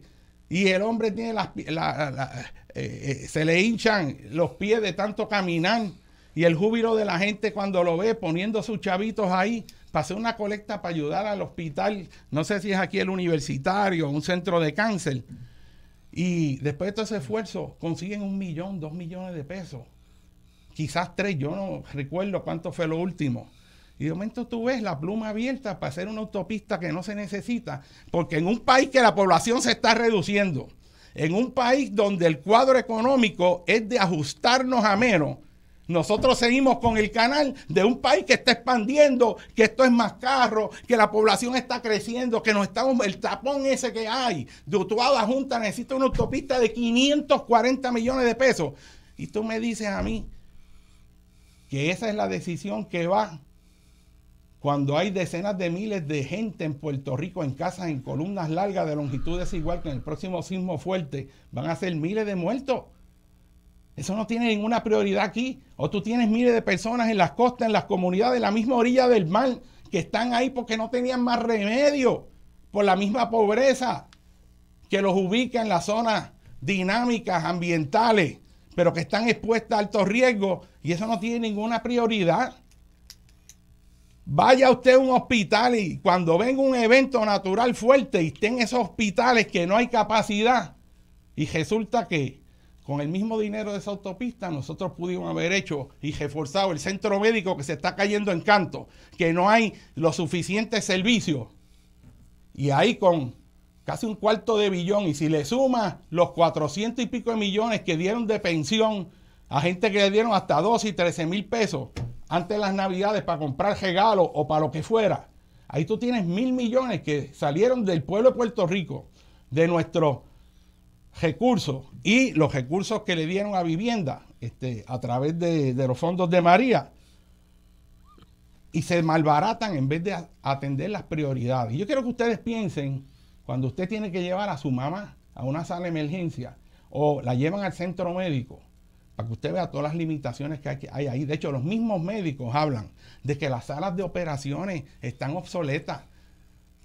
Speaker 1: y el hombre tiene las eh, eh, se le hinchan los pies de tanto caminar y el júbilo de la gente cuando lo ve poniendo sus chavitos ahí para hacer una colecta para ayudar al hospital, no sé si es aquí el universitario, un centro de cáncer. Y después de todo ese esfuerzo consiguen un millón, dos millones de pesos. Quizás tres, yo no recuerdo cuánto fue lo último. Y de momento tú ves la pluma abierta para hacer una autopista que no se necesita, porque en un país que la población se está reduciendo, en un país donde el cuadro económico es de ajustarnos a menos, nosotros seguimos con el canal de un país que está expandiendo, que esto es más carro, que la población está creciendo, que nos estamos, el tapón ese que hay, de Utuada Junta necesita una autopista de 540 millones de pesos. Y tú me dices a mí que esa es la decisión que va cuando hay decenas de miles de gente en Puerto Rico en casas, en columnas largas de longitud desigual, que en el próximo sismo fuerte van a ser miles de muertos. Eso no tiene ninguna prioridad aquí. O tú tienes miles de personas en las costas, en las comunidades, en la misma orilla del mar, que están ahí porque no tenían más remedio por la misma pobreza que los ubica en las zonas dinámicas, ambientales, pero que están expuestas a altos riesgos y eso no tiene ninguna prioridad. Vaya usted a un hospital y cuando venga un evento natural fuerte y estén esos hospitales que no hay capacidad y resulta que con el mismo dinero de esa autopista nosotros pudimos haber hecho y reforzado el centro médico que se está cayendo en canto, que no hay los suficientes servicios. Y ahí con casi un cuarto de billón y si le suma los cuatrocientos y pico de millones que dieron de pensión a gente que le dieron hasta 12 y 13 mil pesos antes de las navidades para comprar regalos o para lo que fuera. Ahí tú tienes mil millones que salieron del pueblo de Puerto Rico, de nuestros recursos y los recursos que le dieron a vivienda este, a través de, de los fondos de María. Y se malbaratan en vez de atender las prioridades. Yo quiero que ustedes piensen, cuando usted tiene que llevar a su mamá a una sala de emergencia o la llevan al centro médico, para que usted vea todas las limitaciones que hay ahí. De hecho, los mismos médicos hablan de que las salas de operaciones están obsoletas,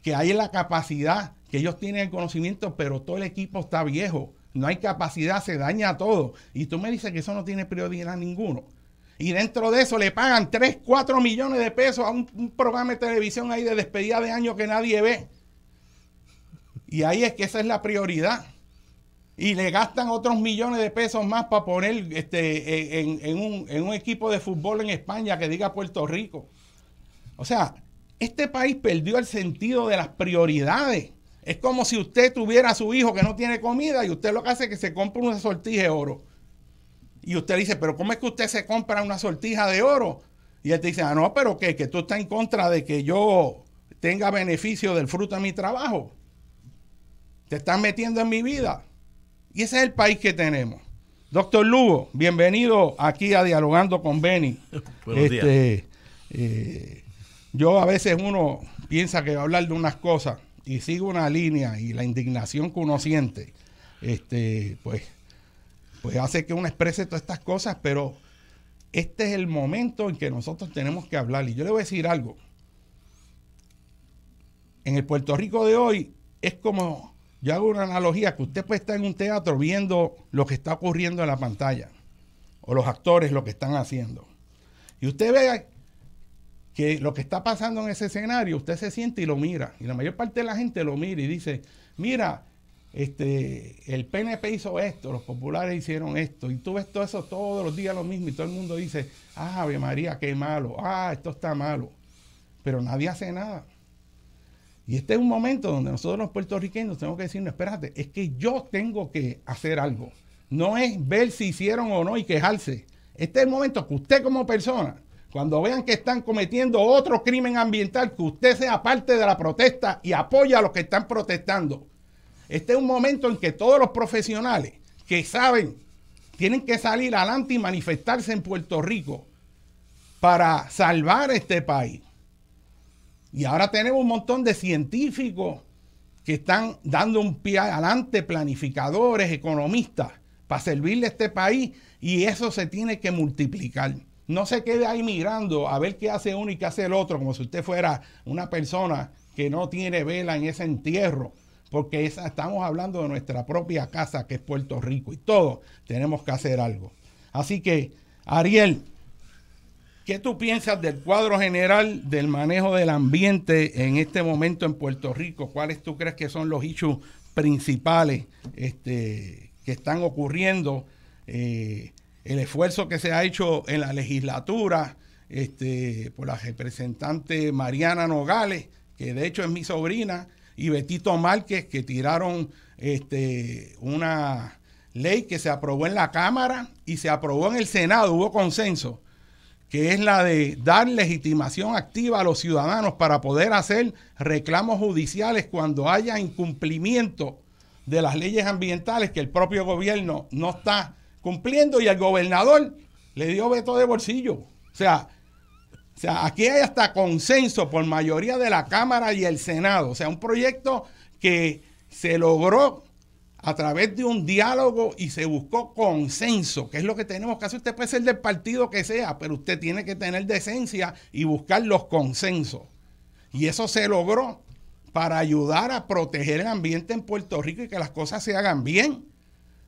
Speaker 1: que hay la capacidad, que ellos tienen el conocimiento, pero todo el equipo está viejo, no hay capacidad, se daña todo. Y tú me dices que eso no tiene prioridad ninguno. Y dentro de eso le pagan 3, 4 millones de pesos a un, programa de televisión ahí de despedida de año que nadie ve. Y ahí es que esa es la prioridad y le gastan otros millones de pesos más para poner este, en, un, equipo de fútbol en España que diga Puerto Rico. O sea, este país perdió el sentido de las prioridades. Es como si usted tuviera a su hijo que no tiene comida y usted lo que hace es que se compra una sortija de oro. Y usted dice, pero ¿cómo es que usted se compra una sortija de oro? Y él te dice, ah, no, pero ¿qué? Que tú estás en contra de que yo tenga beneficio del fruto de mi trabajo. Te estás metiendo en mi vida. Y ese es el país que tenemos. Doctor Lugo, bienvenido aquí a Dialogando con Benny. Buenos días. Este, eh, yo a veces uno piensa que va a hablar de unas cosas y sigo una línea y la indignación que uno siente, este, pues, pues hace que uno exprese todas estas cosas, pero este es el momento en que nosotros tenemos que hablar. Y yo le voy a decir algo. En el Puerto Rico de hoy es como yo hago una analogía, que usted puede estar en un teatro viendo lo que está ocurriendo en la pantalla, o los actores lo que están haciendo. Y usted ve que lo que está pasando en ese escenario, usted se siente y lo mira. Y la mayor parte de la gente lo mira y dice, mira, este, el PNP hizo esto, los populares hicieron esto, y tú ves todo eso todos los días lo mismo, y todo el mundo dice, ah, Ave María, qué malo, ah, esto está malo, pero nadie hace nada. Y este es un momento donde nosotros los puertorriqueños tenemos que decir, no, espérate, es que yo tengo que hacer algo. No es ver si hicieron o no y quejarse. Este es el momento que usted como persona, cuando vean que están cometiendo otro crimen ambiental, que usted sea parte de la protesta y apoya a los que están protestando. Este es un momento en que todos los profesionales que saben tienen que salir adelante y manifestarse en Puerto Rico para salvar este país. Y ahora tenemos un montón de científicos que están dando un pie adelante, planificadores, economistas, para servirle a este país y eso se tiene que multiplicar. No se quede ahí mirando a ver qué hace uno y qué hace el otro, como si usted fuera una persona que no tiene vela en ese entierro, porque estamos hablando de nuestra propia casa, que es Puerto Rico, y todos tenemos que hacer algo. Así que, Ariel, ¿Qué tú piensas del cuadro general del manejo del ambiente en este momento en Puerto Rico? ¿Cuáles tú crees que son los hechos principales este, que están ocurriendo? Eh, el esfuerzo que se ha hecho en la legislatura este, por la representante Mariana Nogales, que de hecho es mi sobrina, y Betito Márquez, que tiraron este, una ley que se aprobó en la Cámara y se aprobó en el Senado, hubo consenso que es la de dar legitimación activa a los ciudadanos para poder hacer reclamos judiciales cuando haya incumplimiento de las leyes ambientales que el propio gobierno no está cumpliendo y el gobernador le dio veto de bolsillo. O sea, o sea, aquí hay hasta consenso por mayoría de la Cámara y el Senado. O sea, un proyecto que se logró a través de un diálogo y se buscó consenso, que es lo que tenemos que hacer. Usted puede ser del partido que sea, pero usted tiene que tener decencia y buscar los consensos. Y eso se logró para ayudar a proteger el ambiente en Puerto Rico y que las cosas se hagan bien.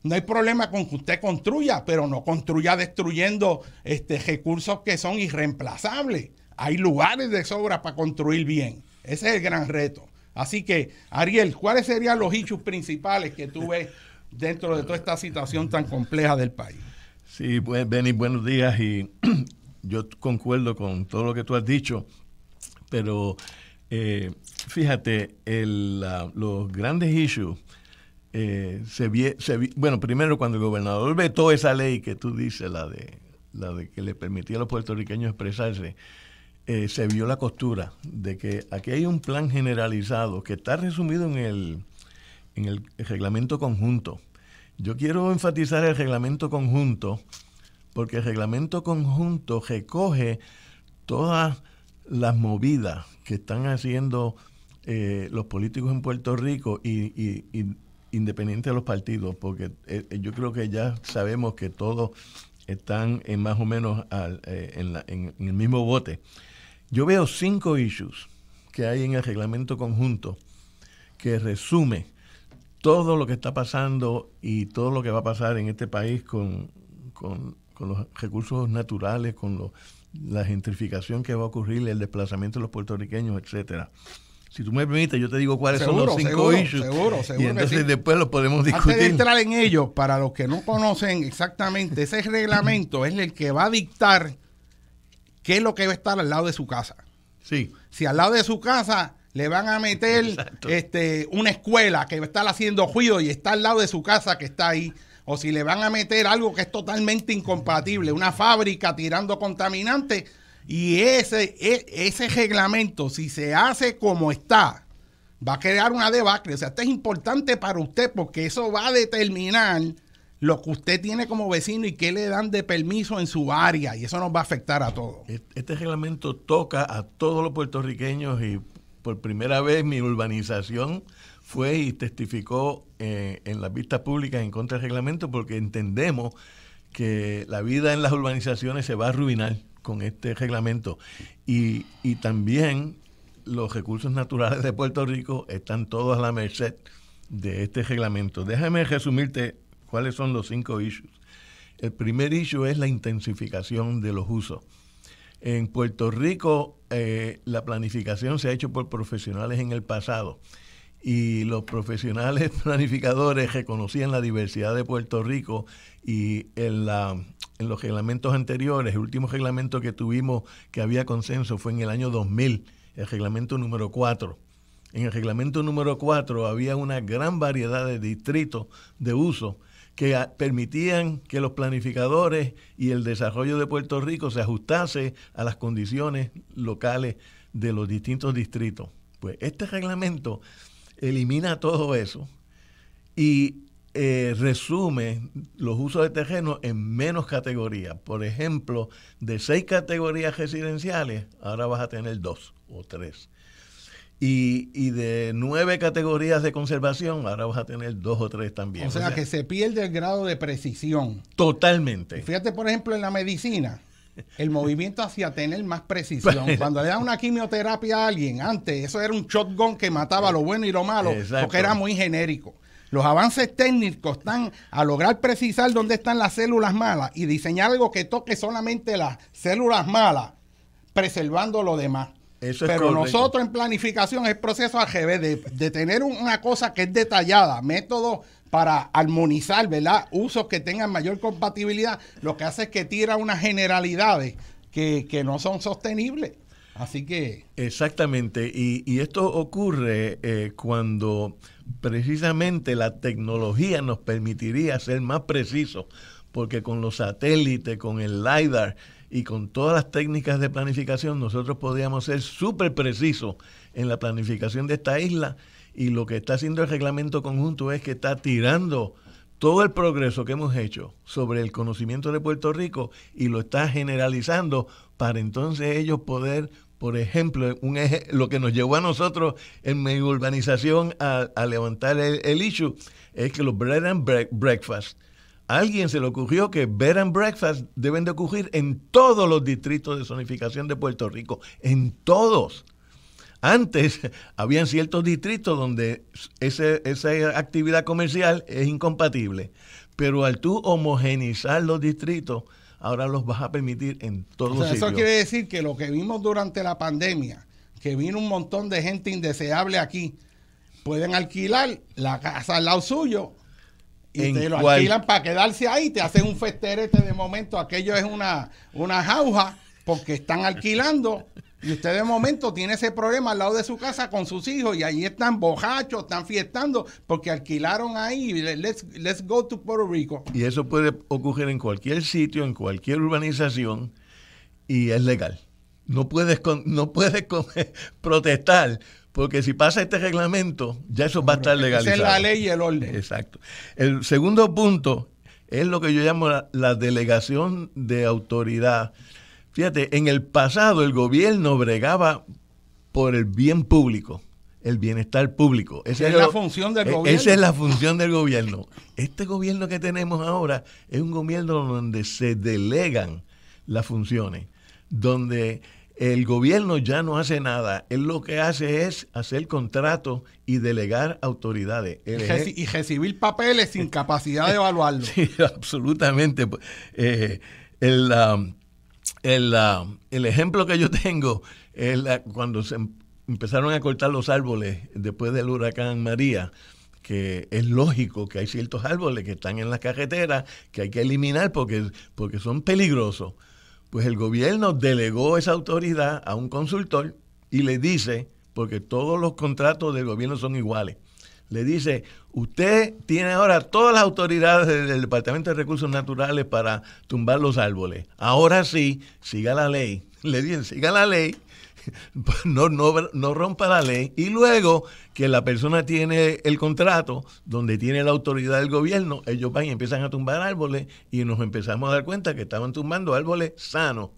Speaker 1: No hay problema con que usted construya, pero no construya destruyendo este, recursos que son irreemplazables. Hay lugares de sobra para construir bien. Ese es el gran reto. Así que, Ariel, ¿cuáles serían los issues principales que tú ves dentro de toda esta situación tan compleja del país?
Speaker 2: Sí, pues, Benny, buenos días. Y yo concuerdo con todo lo que tú has dicho, pero eh, fíjate, los grandes issues eh, se, bueno, primero cuando el gobernador vetó esa ley que tú dices, la de la de que le permitía a los puertorriqueños expresarse, eh, se vio la costura de que aquí hay un plan generalizado que está resumido en el, en el reglamento conjunto. Yo quiero enfatizar el reglamento conjunto porque el reglamento conjunto recoge todas las movidas que están haciendo eh, los políticos en Puerto Rico y, independiente de los partidos, porque eh, yo creo que ya sabemos que todos están en más o menos en, el mismo bote. Yo veo cinco issues que hay en el reglamento conjunto que resume todo lo que está pasando y todo lo que va a pasar en este país con, los recursos naturales, con la gentrificación que va a ocurrir, el desplazamiento de los puertorriqueños, etcétera. Si tú me permites, yo te digo cuáles son los cinco issues. Y entonces después los podemos discutir. Antes entrar en
Speaker 1: ellos, para los que no conocen exactamente, ese reglamento es el que va a dictar qué es lo que va a estar al lado de su casa. Sí. Si al lado de su casa le van a meter este, una escuela que va a estar haciendo juicio y está al lado de su casa que está ahí, o si le van a meter algo que es totalmente incompatible, una fábrica tirando contaminantes, y ese, e, ese reglamento, si se hace como está, va a crear una debacle. O sea, esto es importante para usted porque eso va a determinar lo que usted tiene como vecino y qué le dan de permiso en su área. Y eso nos va a afectar a todos.
Speaker 2: Este reglamento toca a todos los puertorriqueños y por primera vez mi urbanización fue y testificó eh, en las vistas públicas en contra del reglamento porque entendemos que la vida en las urbanizaciones se va a arruinar con este reglamento. Y, y también los recursos naturales de Puerto Rico están todos a la merced de este reglamento. Déjame resumirte ¿Cuáles son los cinco issues? El primer issue es la intensificación de los usos. En Puerto Rico eh, la planificación se ha hecho por profesionales en el pasado y los profesionales planificadores reconocían la diversidad de Puerto Rico y en, en los reglamentos anteriores, el último reglamento que tuvimos que había consenso fue en el año 2000, el reglamento número 4. En el reglamento número 4 había una gran variedad de distritos de uso que permitían que los planificadores y el desarrollo de Puerto Rico se ajustase a las condiciones locales de los distintos distritos. Pues este reglamento elimina todo eso y eh, resume los usos de terreno en menos categorías. Por ejemplo, de seis categorías residenciales, ahora vas a tener dos o tres. Y, de nueve categorías de conservación, ahora vas a tener dos o tres también. O, sea, que se pierde el grado de precisión. Totalmente.
Speaker 1: fíjate, por ejemplo, en la medicina, el movimiento hacia tener más precisión. Cuando le da una quimioterapia a alguien, antes eso era un shotgun que mataba lo bueno y lo malo, porque era muy genérico. Los avances técnicos están a lograr precisar dónde están las células malas y diseñar algo que toque solamente las células malas, preservando lo demás.
Speaker 2: Pero nosotros
Speaker 1: en planificación el proceso AGB, de, tener una cosa que es detallada, método para armonizar, ¿verdad? Usos que tengan mayor compatibilidad, lo que hace es que tira unas generalidades que, no son sostenibles. Así que...
Speaker 2: Exactamente, y, esto ocurre eh, cuando precisamente la tecnología nos permitiría ser más precisos, porque con los satélites, con el LIDAR, y con todas las técnicas de planificación nosotros podíamos ser súper precisos en la planificación de esta isla y lo que está haciendo el reglamento conjunto es que está tirando todo el progreso que hemos hecho sobre el conocimiento de Puerto Rico y lo está generalizando para entonces ellos poder, por ejemplo, un lo que nos llevó a nosotros en mi urbanización a, levantar el, issue es que los bread and break, breakfast alguien se le ocurrió que bed and breakfast deben de ocurrir en todos los distritos de zonificación de Puerto Rico, en todos. Antes habían ciertos distritos donde esa actividad comercial es incompatible, pero al tú homogenizar los distritos, ahora los vas a permitir en todos los sea, Eso quiere
Speaker 1: decir que lo que vimos durante la pandemia, que vino un montón de gente indeseable aquí, pueden alquilar la casa al lado suyo
Speaker 3: y te lo alquilan
Speaker 1: para quedarse ahí, te hacen un festerete de momento, aquello es una, una jauja porque están alquilando y usted de momento tiene ese problema al lado de su casa con sus hijos y ahí están bojachos, están fiestando porque alquilaron ahí. Let's, go to Puerto Rico.
Speaker 2: Y eso puede ocurrir en cualquier sitio, en cualquier urbanización y es legal. No puedes, no puedes protestar porque si pasa este reglamento, ya eso va a estar legalizado. Esa es la ley y el orden. Exacto. El segundo punto es lo que yo llamo la, delegación de autoridad. Fíjate, en el pasado el gobierno bregaba por el bien público, el bienestar público. Esa es, la función del e-, gobierno. Esa es la función del gobierno. Este gobierno que tenemos ahora es un gobierno donde se delegan las funciones, donde el gobierno ya no hace nada. Él lo que hace es hacer contratos y delegar autoridades. y, recibir papeles sin capacidad de evaluarlos. sí, absolutamente. Pues, eh, el, um, um, el, ejemplo que yo tengo es cuando se em-, empezaron a cortar los árboles después del huracán María que es lógico que hay ciertos árboles que están en las carreteras que hay que eliminar porque, porque son peligrosos. Pues el gobierno delegó esa autoridad a un consultor y le dice, porque todos los contratos del gobierno son iguales, le dice, usted tiene ahora todas las autoridades del Departamento de Recursos Naturales para tumbar los árboles. Ahora sí, siga la ley. Le dicen, siga la ley no, no, no rompa la ley. Y luego que la persona tiene el contrato donde tiene la autoridad del gobierno, ellos van y empiezan a tumbar árboles y nos empezamos a dar cuenta que estaban tumbando árboles sanos.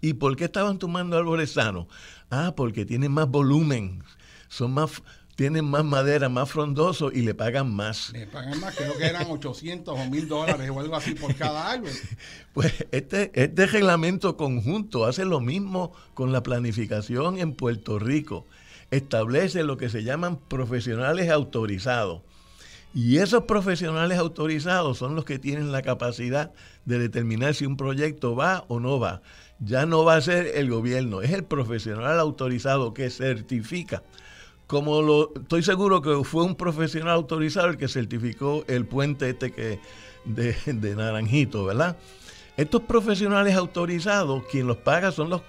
Speaker 2: ¿Y por qué estaban tumbando árboles sanos? Ah, porque tienen más volumen, son más tienen más madera, más frondoso y le pagan más. Le
Speaker 1: pagan más, creo que eran 800 o 1000 dólares o algo así por cada árbol.
Speaker 2: Pues este, este reglamento conjunto hace lo mismo con la planificación en Puerto Rico. Establece lo que se llaman profesionales autorizados. Y esos profesionales autorizados son los que tienen la capacidad de determinar si un proyecto va o no va. Ya no va a ser el gobierno, es el profesional autorizado que certifica como lo estoy seguro que fue un profesional autorizado el que certificó el puente este que de, Naranjito, ¿verdad? Estos profesionales autorizados, quien los paga son los,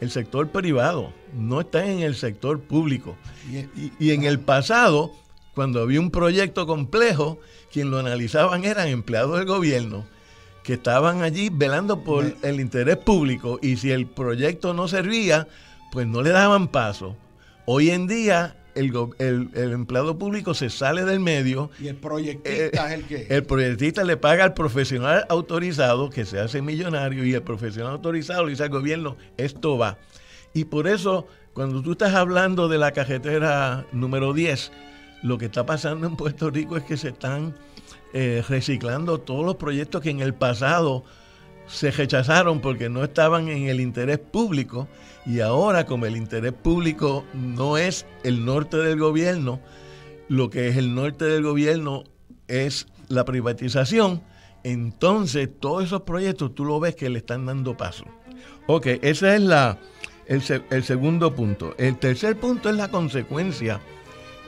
Speaker 2: el sector privado, no están en el sector público. Y, y, en el pasado, cuando había un proyecto complejo, quien lo analizaban eran empleados del gobierno que estaban allí velando por el interés público y si el proyecto no servía, pues no le daban paso. Hoy en día el, empleado público se sale del medio.
Speaker 1: ¿Y el proyectista eh, es el que?
Speaker 2: El proyectista le paga al profesional autorizado, que se hace millonario, y el profesional autorizado le dice al gobierno, esto va. Y por eso, cuando tú estás hablando de la cajetera número 10, lo que está pasando en Puerto Rico es que se están eh, reciclando todos los proyectos que en el pasado se rechazaron porque no estaban en el interés público y ahora, como el interés público no es el norte del gobierno, lo que es el norte del gobierno es la privatización, entonces todos esos proyectos tú lo ves que le están dando paso. Ok, ese es la, el, el segundo punto. El tercer punto es la consecuencia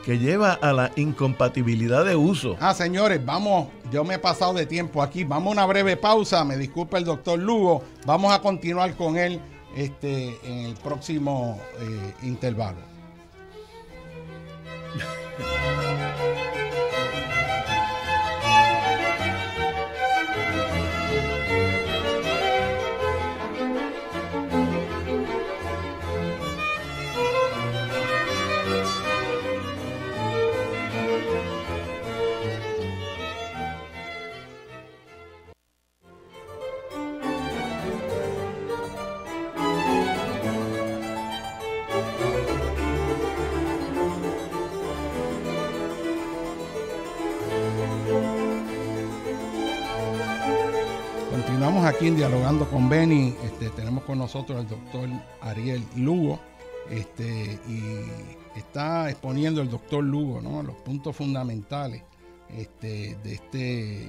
Speaker 2: que lleva a la incompatibilidad
Speaker 1: de uso. Ah, señores, vamos, yo me he pasado de tiempo aquí. Vamos a una breve pausa, me disculpa el doctor Lugo, vamos a continuar con él este, en el próximo eh, intervalo. Hablando con Benny, este, tenemos con nosotros al doctor Ariel Lugo, este, y está exponiendo el doctor Lugo los puntos fundamentales este, de este eh,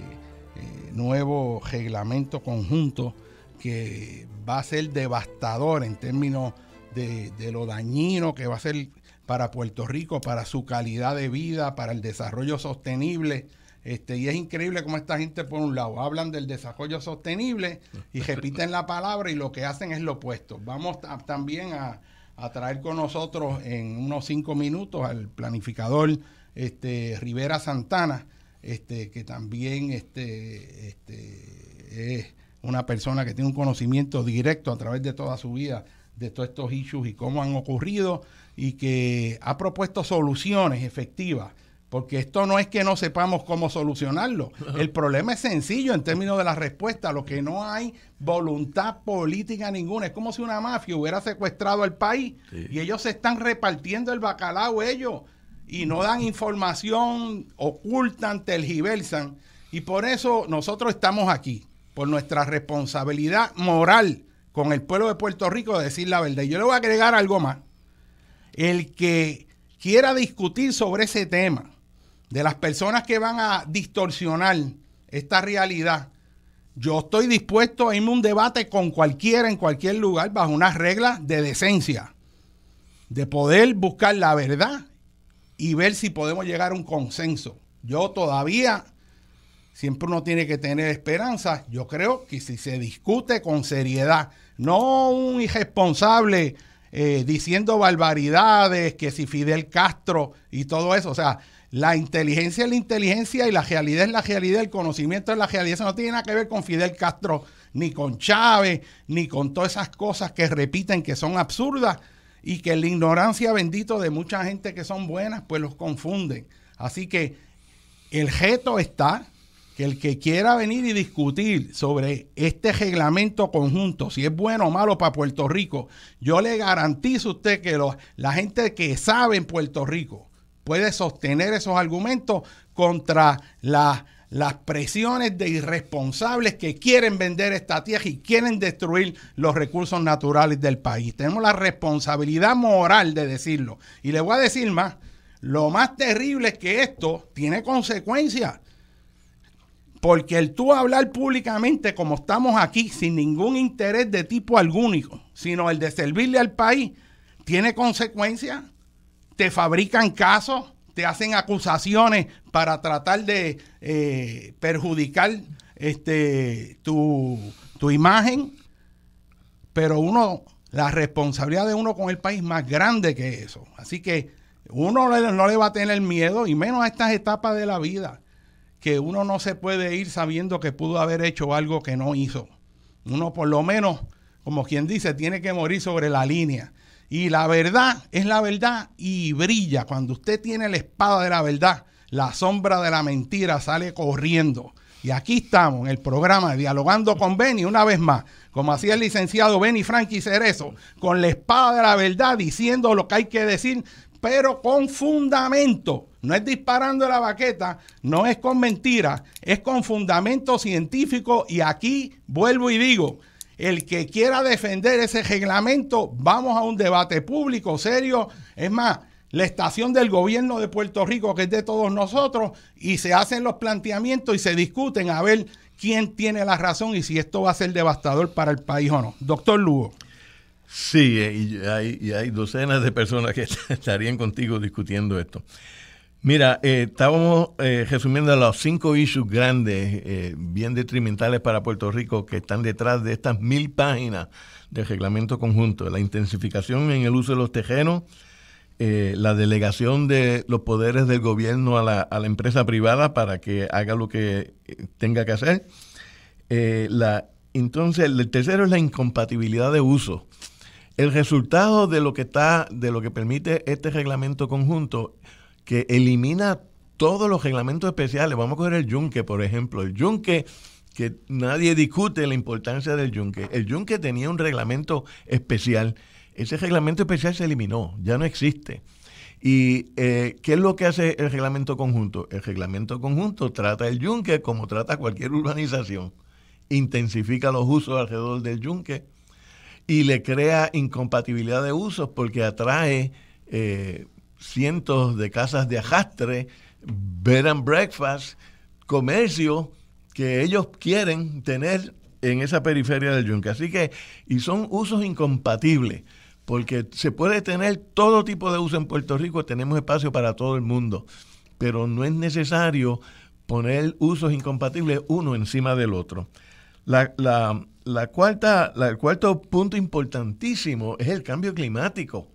Speaker 1: nuevo reglamento conjunto que va a ser devastador en términos de, lo dañino que va a ser para Puerto Rico, para su calidad de vida, para el desarrollo sostenible este, y es increíble cómo esta gente, por un lado, hablan del desarrollo sostenible y repiten la palabra y lo que hacen es lo opuesto. Vamos también a, traer con nosotros en unos cinco minutos al planificador este, Rivera Santana, este, que también este, este, es una persona que tiene un conocimiento directo a través de toda su vida de todos estos issues y cómo han ocurrido y que ha propuesto soluciones efectivas porque esto no es que no sepamos cómo solucionarlo. El problema es sencillo en términos de la respuesta. Lo que no hay voluntad política ninguna. Es como si una mafia hubiera secuestrado al país y ellos se están repartiendo el bacalao ellos y no dan información, ocultan, tergiversan. Y por eso nosotros estamos aquí, por nuestra responsabilidad moral con el pueblo de Puerto Rico de decir la verdad. Y yo le voy a agregar algo más. El que quiera discutir sobre ese tema, de las personas que van a distorsionar esta realidad, yo estoy dispuesto a irme a un debate con cualquiera en cualquier lugar bajo unas reglas de decencia, de poder buscar la verdad y ver si podemos llegar a un consenso. Yo todavía, siempre uno tiene que tener esperanza, yo creo que si se discute con seriedad, no un irresponsable eh, diciendo barbaridades, que si Fidel Castro y todo eso, o sea, la inteligencia es la inteligencia y la realidad es la realidad, el conocimiento es la realidad. Eso no tiene nada que ver con Fidel Castro, ni con Chávez, ni con todas esas cosas que repiten que son absurdas y que la ignorancia bendito de mucha gente que son buenas, pues los confunden. Así que el reto está que el que quiera venir y discutir sobre este reglamento conjunto, si es bueno o malo para Puerto Rico, yo le garantizo a usted que la gente que sabe en Puerto Rico, puede sostener esos argumentos contra las presiones de irresponsables que quieren vender esta tierra y quieren destruir los recursos naturales del país. Tenemos la responsabilidad moral de decirlo. Y le voy a decir más, lo más terrible es que esto tiene consecuencias. Porque el tú hablar públicamente como estamos aquí, sin ningún interés de tipo alguno, sino el de servirle al país, tiene consecuencias te fabrican casos, te hacen acusaciones para tratar de eh, perjudicar este, tu, tu imagen, pero uno, la responsabilidad de uno con el país más grande que eso. Así que uno no le va a tener miedo, y menos a estas etapas de la vida, que uno no se puede ir sabiendo que pudo haber hecho algo que no hizo. Uno por lo menos, como quien dice, tiene que morir sobre la línea. Y la verdad es la verdad y brilla. Cuando usted tiene la espada de la verdad, la sombra de la mentira sale corriendo. Y aquí estamos en el programa Dialogando con Benny, una vez más, como hacía el licenciado Benny Frankie Cerezo, con la espada de la verdad, diciendo lo que hay que decir, pero con fundamento. No es disparando la baqueta, no es con mentira, es con fundamento científico. Y aquí vuelvo y digo, el que quiera defender ese reglamento, vamos a un debate público serio. Es más, la estación del gobierno de Puerto Rico, que es de todos nosotros, y se hacen los planteamientos y se discuten a ver quién tiene la razón y si esto va a ser devastador para el país o no. Doctor Lugo.
Speaker 2: Sí, eh, y hay, y hay docenas de personas que estarían contigo discutiendo esto. Mira, eh, estábamos eh, resumiendo los cinco issues grandes, eh, bien detrimentales para Puerto Rico, que están detrás de estas mil páginas de reglamento conjunto. La intensificación en el uso de los tejeros, la delegación de los poderes del gobierno a la, empresa privada para que haga lo que tenga que hacer. la, entonces, el tercero es la incompatibilidad de uso. El resultado de lo que está, de lo que permite este reglamento conjunto que elimina todos los reglamentos especiales. Vamos a coger el yunque, por ejemplo. El yunque, que nadie discute la importancia del yunque. El yunque tenía un reglamento especial. Ese reglamento especial se eliminó, ya no existe. ¿Y eh, qué es lo que hace el reglamento conjunto? El reglamento conjunto trata el yunque como trata cualquier urbanización. Intensifica los usos alrededor del yunque y le crea incompatibilidad de usos porque atrae eh, cientos de casas de ajastre, bed and breakfast, comercio que ellos quieren tener en esa periferia del yunque. Así que, y son usos incompatibles, porque se puede tener todo tipo de uso en Puerto Rico, tenemos espacio para todo el mundo, pero no es necesario poner usos incompatibles uno encima del otro. La, la, la cuarta, el cuarto punto importantísimo es el cambio climático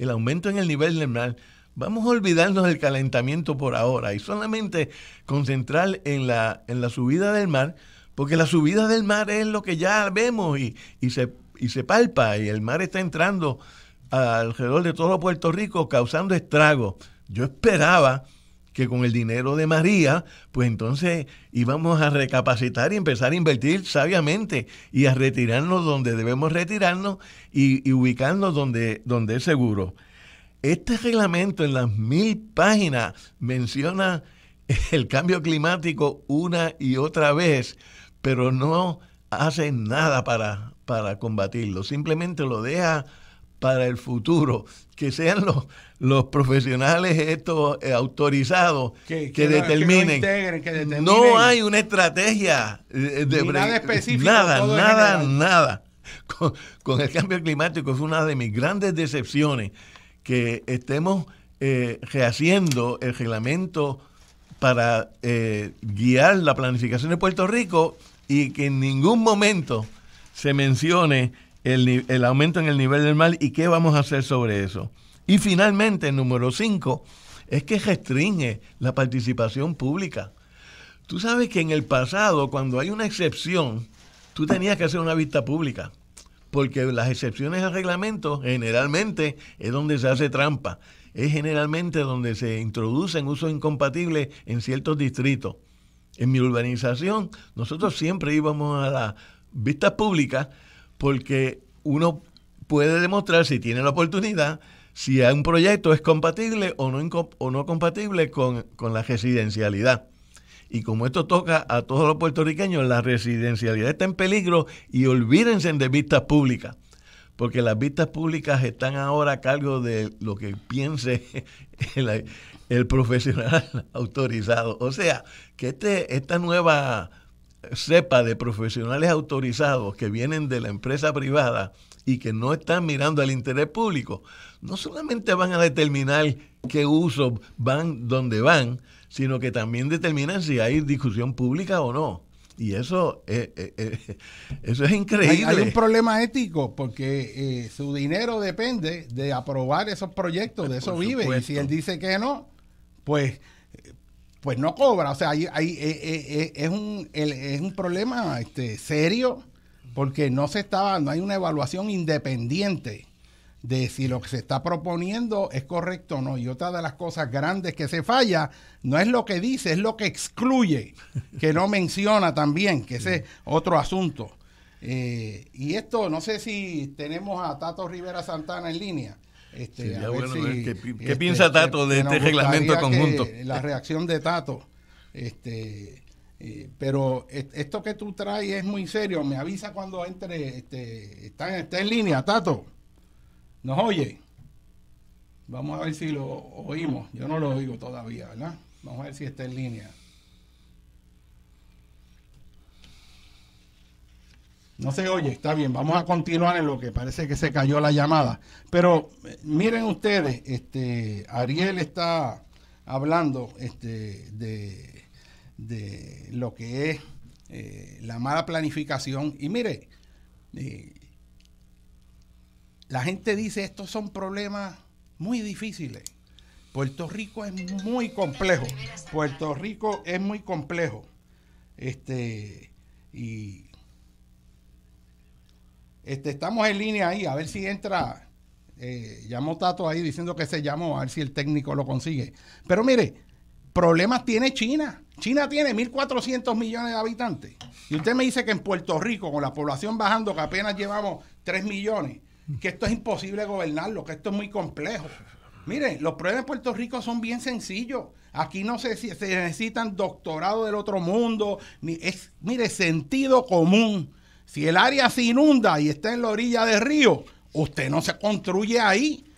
Speaker 2: el aumento en el nivel del mar, vamos a olvidarnos del calentamiento por ahora y solamente concentrar en la, en la subida del mar, porque la subida del mar es lo que ya vemos y, se, y se palpa y el mar está entrando alrededor de todo Puerto Rico causando estragos. Yo esperaba que con el dinero de María, pues entonces íbamos a recapacitar y empezar a invertir sabiamente y a retirarnos donde debemos retirarnos y, ubicarnos donde, donde es seguro. Este reglamento en las mil páginas menciona el cambio climático una y otra vez, pero no hace nada para, para combatirlo, simplemente lo deja para el futuro, que sean los, profesionales estos eh, autorizados que, determinen. No hay una estrategia eh, de, nada Nada, nada, Con, el cambio climático es una de mis grandes decepciones que estemos eh, rehaciendo el reglamento para guiar la planificación de Puerto Rico y que en ningún momento se mencione el, aumento en el nivel del mal y qué vamos a hacer sobre eso. Y finalmente, número cinco, es que restringe la participación pública. Tú sabes que en el pasado, cuando hay una excepción, tú tenías que hacer una vista pública, porque las excepciones al reglamento generalmente es donde se hace trampa, es generalmente donde se introducen usos incompatibles en ciertos distritos. En mi urbanización, nosotros siempre íbamos a las vistas públicas porque uno puede demostrar, si tiene la oportunidad, si un proyecto es compatible o no, o no compatible con, la residencialidad. Y como esto toca a todos los puertorriqueños, la residencialidad está en peligro y olvídense de vistas públicas, porque las vistas públicas están ahora a cargo de lo que piense el, profesional autorizado. O sea, que este, esta nueva sepa de profesionales autorizados que vienen de la empresa privada y que no están mirando al interés público, no solamente van a determinar qué uso van donde van, sino que también determinan si hay discusión pública o no. Y eso, eso es increíble. Hay, un
Speaker 1: problema ético porque eh, su dinero depende de aprobar esos proyectos, de eso vive. Y si él dice que no, pues pues no cobra. O sea, eh, eh, eh, es, un, es un problema este, serio porque no se está, no hay una evaluación independiente de si lo que se está proponiendo es correcto o no. Y otra de las cosas grandes que se falla no es lo que dice, es lo que excluye, que no menciona también, que ese es otro asunto. y esto, no sé si tenemos a Tato Rivera Santana en línea. Este, ¿Qué, este, piensa Tato de este reglamento conjunto? La reacción de Tato. Este, eh, pero e-, esto que tú traes es muy serio. Me avisa cuando entre. Este, está, está en línea, Tato. ¿Nos oye? Vamos a ver si lo oímos. Yo no lo oigo todavía, ¿verdad? Vamos a ver si está en línea. No se oye, está bien, vamos a continuar en lo que parece que se cayó la llamada. Pero eh, miren ustedes, este, Ariel está hablando este, de, lo que es eh, la mala planificación. Y mire, eh, la gente dice estos son problemas muy difíciles. Puerto Rico es muy complejo. Puerto Rico es muy complejo. Este, y este, estamos en línea ahí, a ver si entra. Eh, llamó Tato ahí diciendo que se llamó, a ver si el técnico lo consigue. Pero mire, problemas tiene China. China tiene 1.400 millones de habitantes. Y usted me dice que en Puerto Rico, con la población bajando, que apenas llevamos 3 millones, que esto es imposible gobernarlo, que esto es muy complejo. mire, los problemas de Puerto Rico son bien sencillos. Aquí no se, se necesitan doctorados del otro mundo. Ni, es, mire, sentido común si el área se inunda y está en la orilla del río, usted no se construye ahí.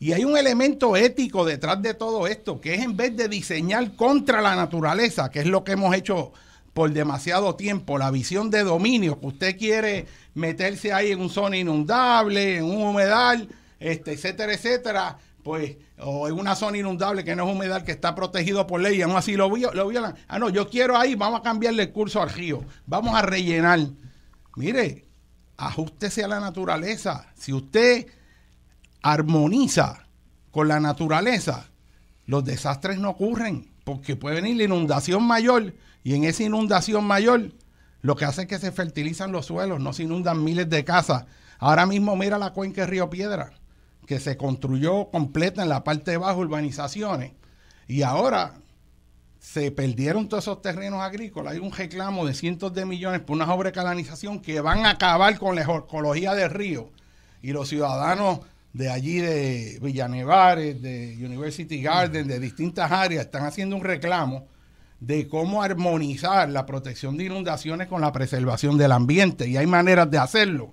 Speaker 1: Y hay un elemento ético detrás de todo esto, que es en vez de diseñar contra la naturaleza, que es lo que hemos hecho por demasiado tiempo, la visión de dominio, que usted quiere meterse ahí en un zona inundable, en un humedal, este, etcétera, etcétera, pues, o en una zona inundable que no es humedal, que está protegido por ley y aún así lo, lo violan. Ah, no, yo quiero ahí, vamos a cambiarle el curso al río, vamos a rellenar. Mire, ajustese a la naturaleza. Si usted armoniza con la naturaleza, los desastres no ocurren, porque puede venir la inundación mayor y en esa inundación mayor lo que hace es que se fertilizan los suelos, no se inundan miles de casas. Ahora mismo mira la cuenca de Río Piedra, que se construyó completa en la parte de abajo urbanizaciones, y ahora se perdieron todos esos terrenos agrícolas. Hay un reclamo de cientos de millones por una sobrecalanización que van a acabar con la ecología del río. Y los ciudadanos de allí, de Villanevares, de University Garden, de distintas áreas, están haciendo un reclamo de cómo armonizar la protección de inundaciones con la preservación del ambiente. Y hay maneras de hacerlo.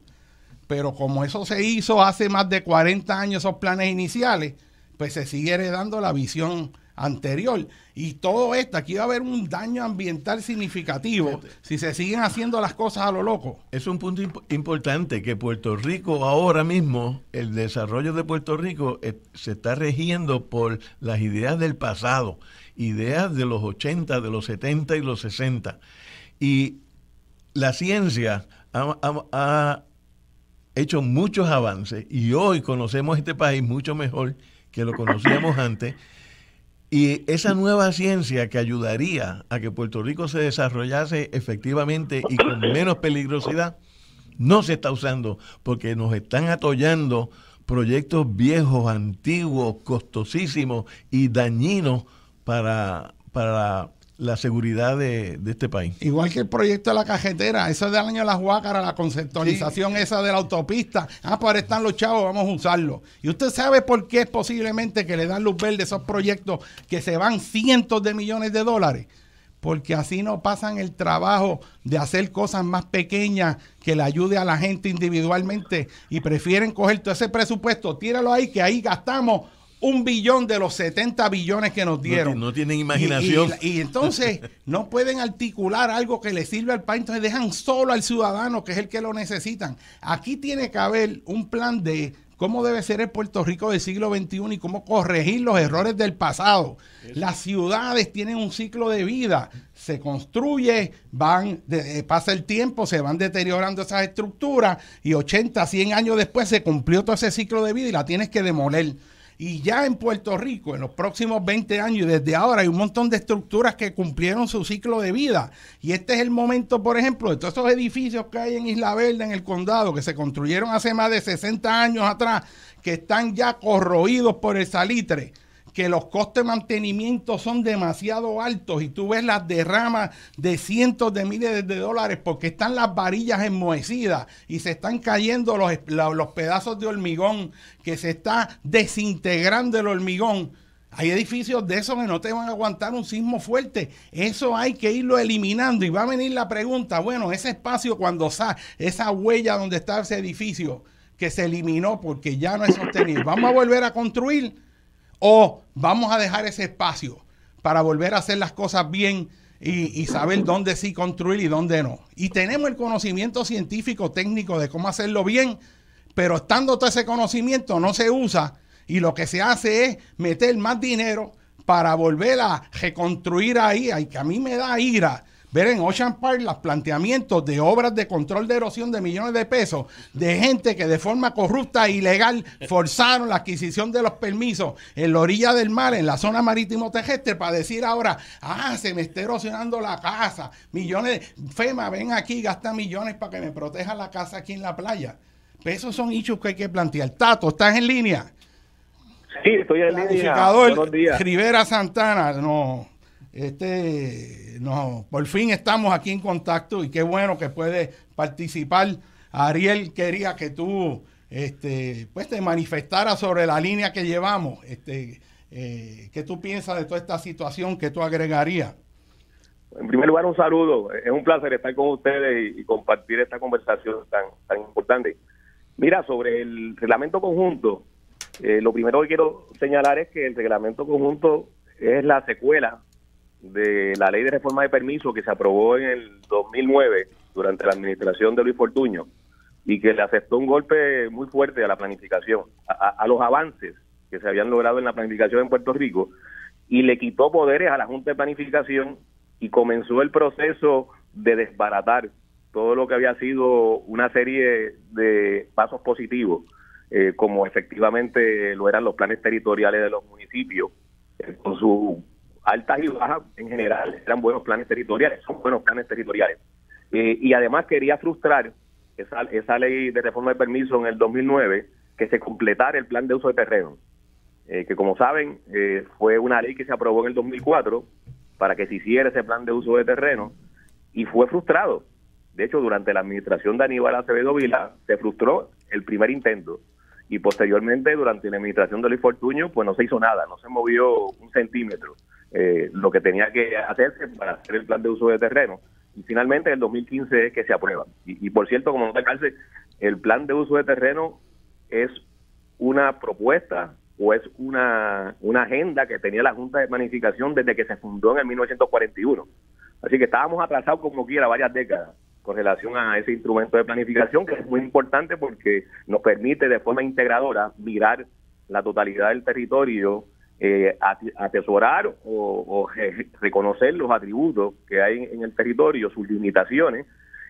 Speaker 1: Pero como eso se hizo hace más de 40 años, esos planes iniciales, pues se sigue heredando la visión anterior. Y todo esto, aquí va a haber
Speaker 2: un daño ambiental significativo si se siguen haciendo las cosas a lo loco. Es un punto importante que Puerto Rico ahora mismo, el desarrollo de Puerto Rico eh, se está regiendo por las ideas del pasado, ideas de los 80, de los 70 y los 60. Y la ciencia ha hecho muchos avances y hoy conocemos este país mucho mejor que lo conocíamos antes. Y esa nueva ciencia que ayudaría a que Puerto Rico se desarrollase efectivamente y con menos peligrosidad, no se está usando porque nos están atollando proyectos viejos, antiguos, costosísimos y dañinos para, para la seguridad de, este país. Igual que el proyecto de la cajetera, eso de del año de la Huácara, la
Speaker 1: conceptualización esa de la autopista. Ah, por pues están los chavos, vamos a usarlo. Y usted sabe por qué es posiblemente que le dan luz verde a esos proyectos que se van cientos de millones de dólares porque así no pasan el trabajo de hacer cosas más pequeñas que le ayude a la gente individualmente y prefieren coger todo ese presupuesto, tíralo ahí, que ahí gastamos un billón de los 70 billones que nos dieron. No,
Speaker 2: tienen imaginación.
Speaker 1: Y, entonces no pueden articular algo que le sirva al país, entonces dejan solo al ciudadano, que es el que lo necesitan. Aquí tiene que haber un plan de cómo debe ser el Puerto Rico del siglo XXI y cómo corregir los errores del pasado. Las ciudades tienen un ciclo de vida, se construye, van, eh, pasa el tiempo, se van deteriorando esas estructuras y 80, 100 años después se cumplió todo ese ciclo de vida y la tienes que demoler. Y ya en Puerto Rico, en los próximos 20 años, y desde ahora, hay un montón de estructuras que cumplieron su ciclo de vida. Y este es el momento, por ejemplo, de todos esos edificios que hay en Isla Verde, en el condado, que se construyeron hace más de 60 años atrás, que están ya corroídos por el salitre que los costes de mantenimiento son demasiado altos y tú ves las derramas de cientos de miles de dólares porque están las varillas enmohecidas y se están cayendo los, los pedazos de hormigón, que se está desintegrando el hormigón. Hay edificios de esos que no te van a aguantar un sismo fuerte. Eso hay que irlo eliminando. Y va a venir la pregunta, bueno, ese espacio cuando sa esa huella donde está ese edificio que se eliminó porque ya no es sostenible, ¿vamos a volver a construir? o vamos a dejar ese espacio para volver a hacer las cosas bien y, saber dónde sí construir y dónde no. Y tenemos el conocimiento científico, técnico de cómo hacerlo bien, pero estando todo ese conocimiento no se usa y lo que se hace es meter más dinero para volver a reconstruir ahí, ay, que a mí me da ira ver en Ocean Park los planteamientos de obras de control de erosión de millones de pesos de gente que de forma corrupta e ilegal forzaron la adquisición de los permisos en la orilla del mar, en la zona marítimo terrestre, para decir ahora, ah, se me está erosionando la casa, millones, de... FEMA, ven aquí, gasta millones para que me proteja la casa aquí en la playa. Pues esos son hechos que hay que plantear. Tato, ¿estás en línea?
Speaker 4: Sí, estoy en línea.
Speaker 1: Rivera Santana, no este, no, por fin estamos aquí en contacto y qué bueno que puedes participar. Ariel quería que tú este, pues te manifestaras sobre la línea que llevamos. Este, eh, ¿Qué tú piensas de toda esta situación? ¿Qué tú agregarías?
Speaker 4: En primer lugar, un saludo. Es un placer estar con ustedes y, compartir esta conversación tan, importante. Mira, sobre el reglamento conjunto, eh, lo primero que quiero señalar es que el reglamento conjunto es la secuela de la ley de reforma de permiso que se aprobó en el 2009 durante la administración de Luis Fortuño y que le aceptó un golpe muy fuerte a la planificación, a, los avances que se habían logrado en la planificación en Puerto Rico y le quitó poderes a la Junta de Planificación y comenzó el proceso de desbaratar todo lo que había sido una serie de pasos positivos, eh, como efectivamente lo eran los planes territoriales de los municipios, eh, con su altas y bajas en general, eran buenos planes territoriales, son buenos planes territoriales. Eh, y además quería frustrar esa, esa ley de reforma de permiso en el 2009 que se completara el plan de uso de terreno, eh, que como saben eh, fue una ley que se aprobó en el 2004 para que se hiciera ese plan de uso de terreno y fue frustrado. De hecho, durante la administración de Aníbal Acevedo Vila se frustró el primer intento y posteriormente durante la administración de Luis Fortuño pues no se hizo nada, no se movió un centímetro. Eh, lo que tenía que hacerse para hacer el plan de uso de terreno. Y finalmente en el 2015 es que se aprueba. Y, por cierto, como no te calce, el plan de uso de terreno es una propuesta o es una, una agenda que tenía la Junta de Planificación desde que se fundó en el 1941. Así que estábamos atrasados como quiera varias décadas con relación a ese instrumento de planificación que es muy importante porque nos permite de forma integradora mirar la totalidad del territorio eh, atesorar o, reconocer los atributos que hay en el territorio, sus limitaciones,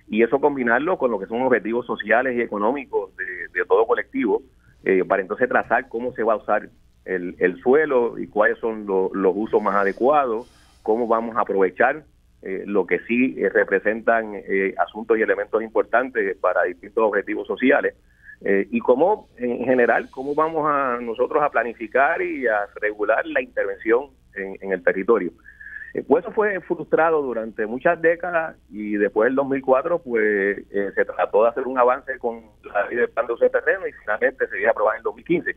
Speaker 4: y eso combinarlo con lo que son objetivos sociales y económicos de, todo colectivo, eh, para entonces trazar cómo se va a usar el, suelo y cuáles son los usos más adecuados, cómo vamos a aprovechar eh, lo que sí representan asuntos y elementos importantes para distintos objetivos sociales. Eh, y cómo, en general, cómo vamos a nosotros a planificar y a regular la intervención en, el territorio. Eh, pues eso fue frustrado durante muchas décadas y después del 2004 pues eh, se trató de hacer un avance con la ley del plan de uso de terreno y finalmente se dio a aprobar en el 2015.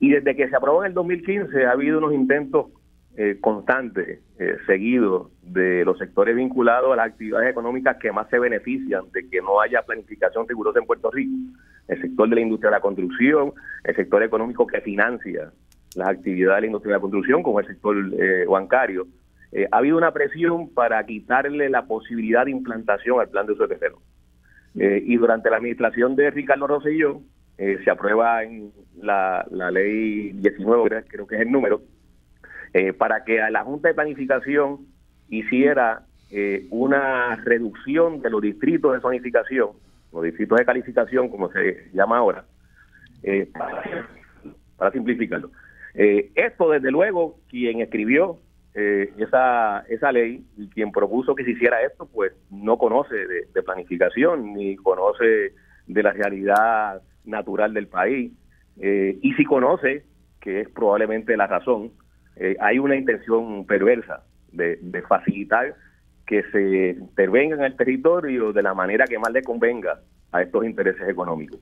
Speaker 4: Y desde que se aprobó en el 2015 ha habido unos intentos constantes, seguidos de los sectores vinculados a las actividades económicas que más se benefician de que no haya planificación rigurosa en Puerto Rico el sector de la industria de la construcción, el sector económico que financia las actividades de la industria de la construcción, como el sector eh, bancario. Eh, ha habido una presión para quitarle la posibilidad de implantación al plan de uso de terreno. Eh, y durante la administración de Ricardo Rosselló se aprueba en la, ley 19, creo que es el número, para que a la Junta de Planificación hiciera una reducción de los distritos de planificación los distritos de calificación, como se llama ahora, eh, para, simplificarlo. Eh, esto, desde luego, quien escribió eh, esa, esa ley y quien propuso que se hiciera esto, pues no conoce de, planificación ni conoce de la realidad natural del país. y si conoce, que es probablemente la razón, hay una intención perversa de facilitar que se intervenga en el territorio de la manera que más le convenga a estos intereses económicos.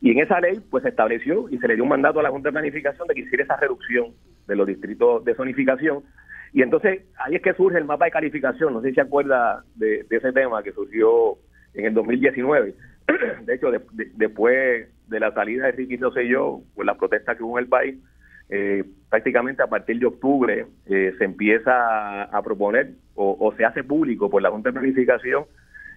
Speaker 4: Y en esa ley, pues se estableció y se le dio un mandato a la Junta de Planificación de que hiciera esa reducción de los distritos de zonificación. Y entonces ahí es que surge el mapa de calificación. No sé si se acuerda de, ese tema que surgió en el 2019. De hecho, después de la salida de Ricky no sé con las protestas que hubo en el país, eh, prácticamente a partir de octubre eh, se empieza a, proponer o, se hace público por la Junta de Planificación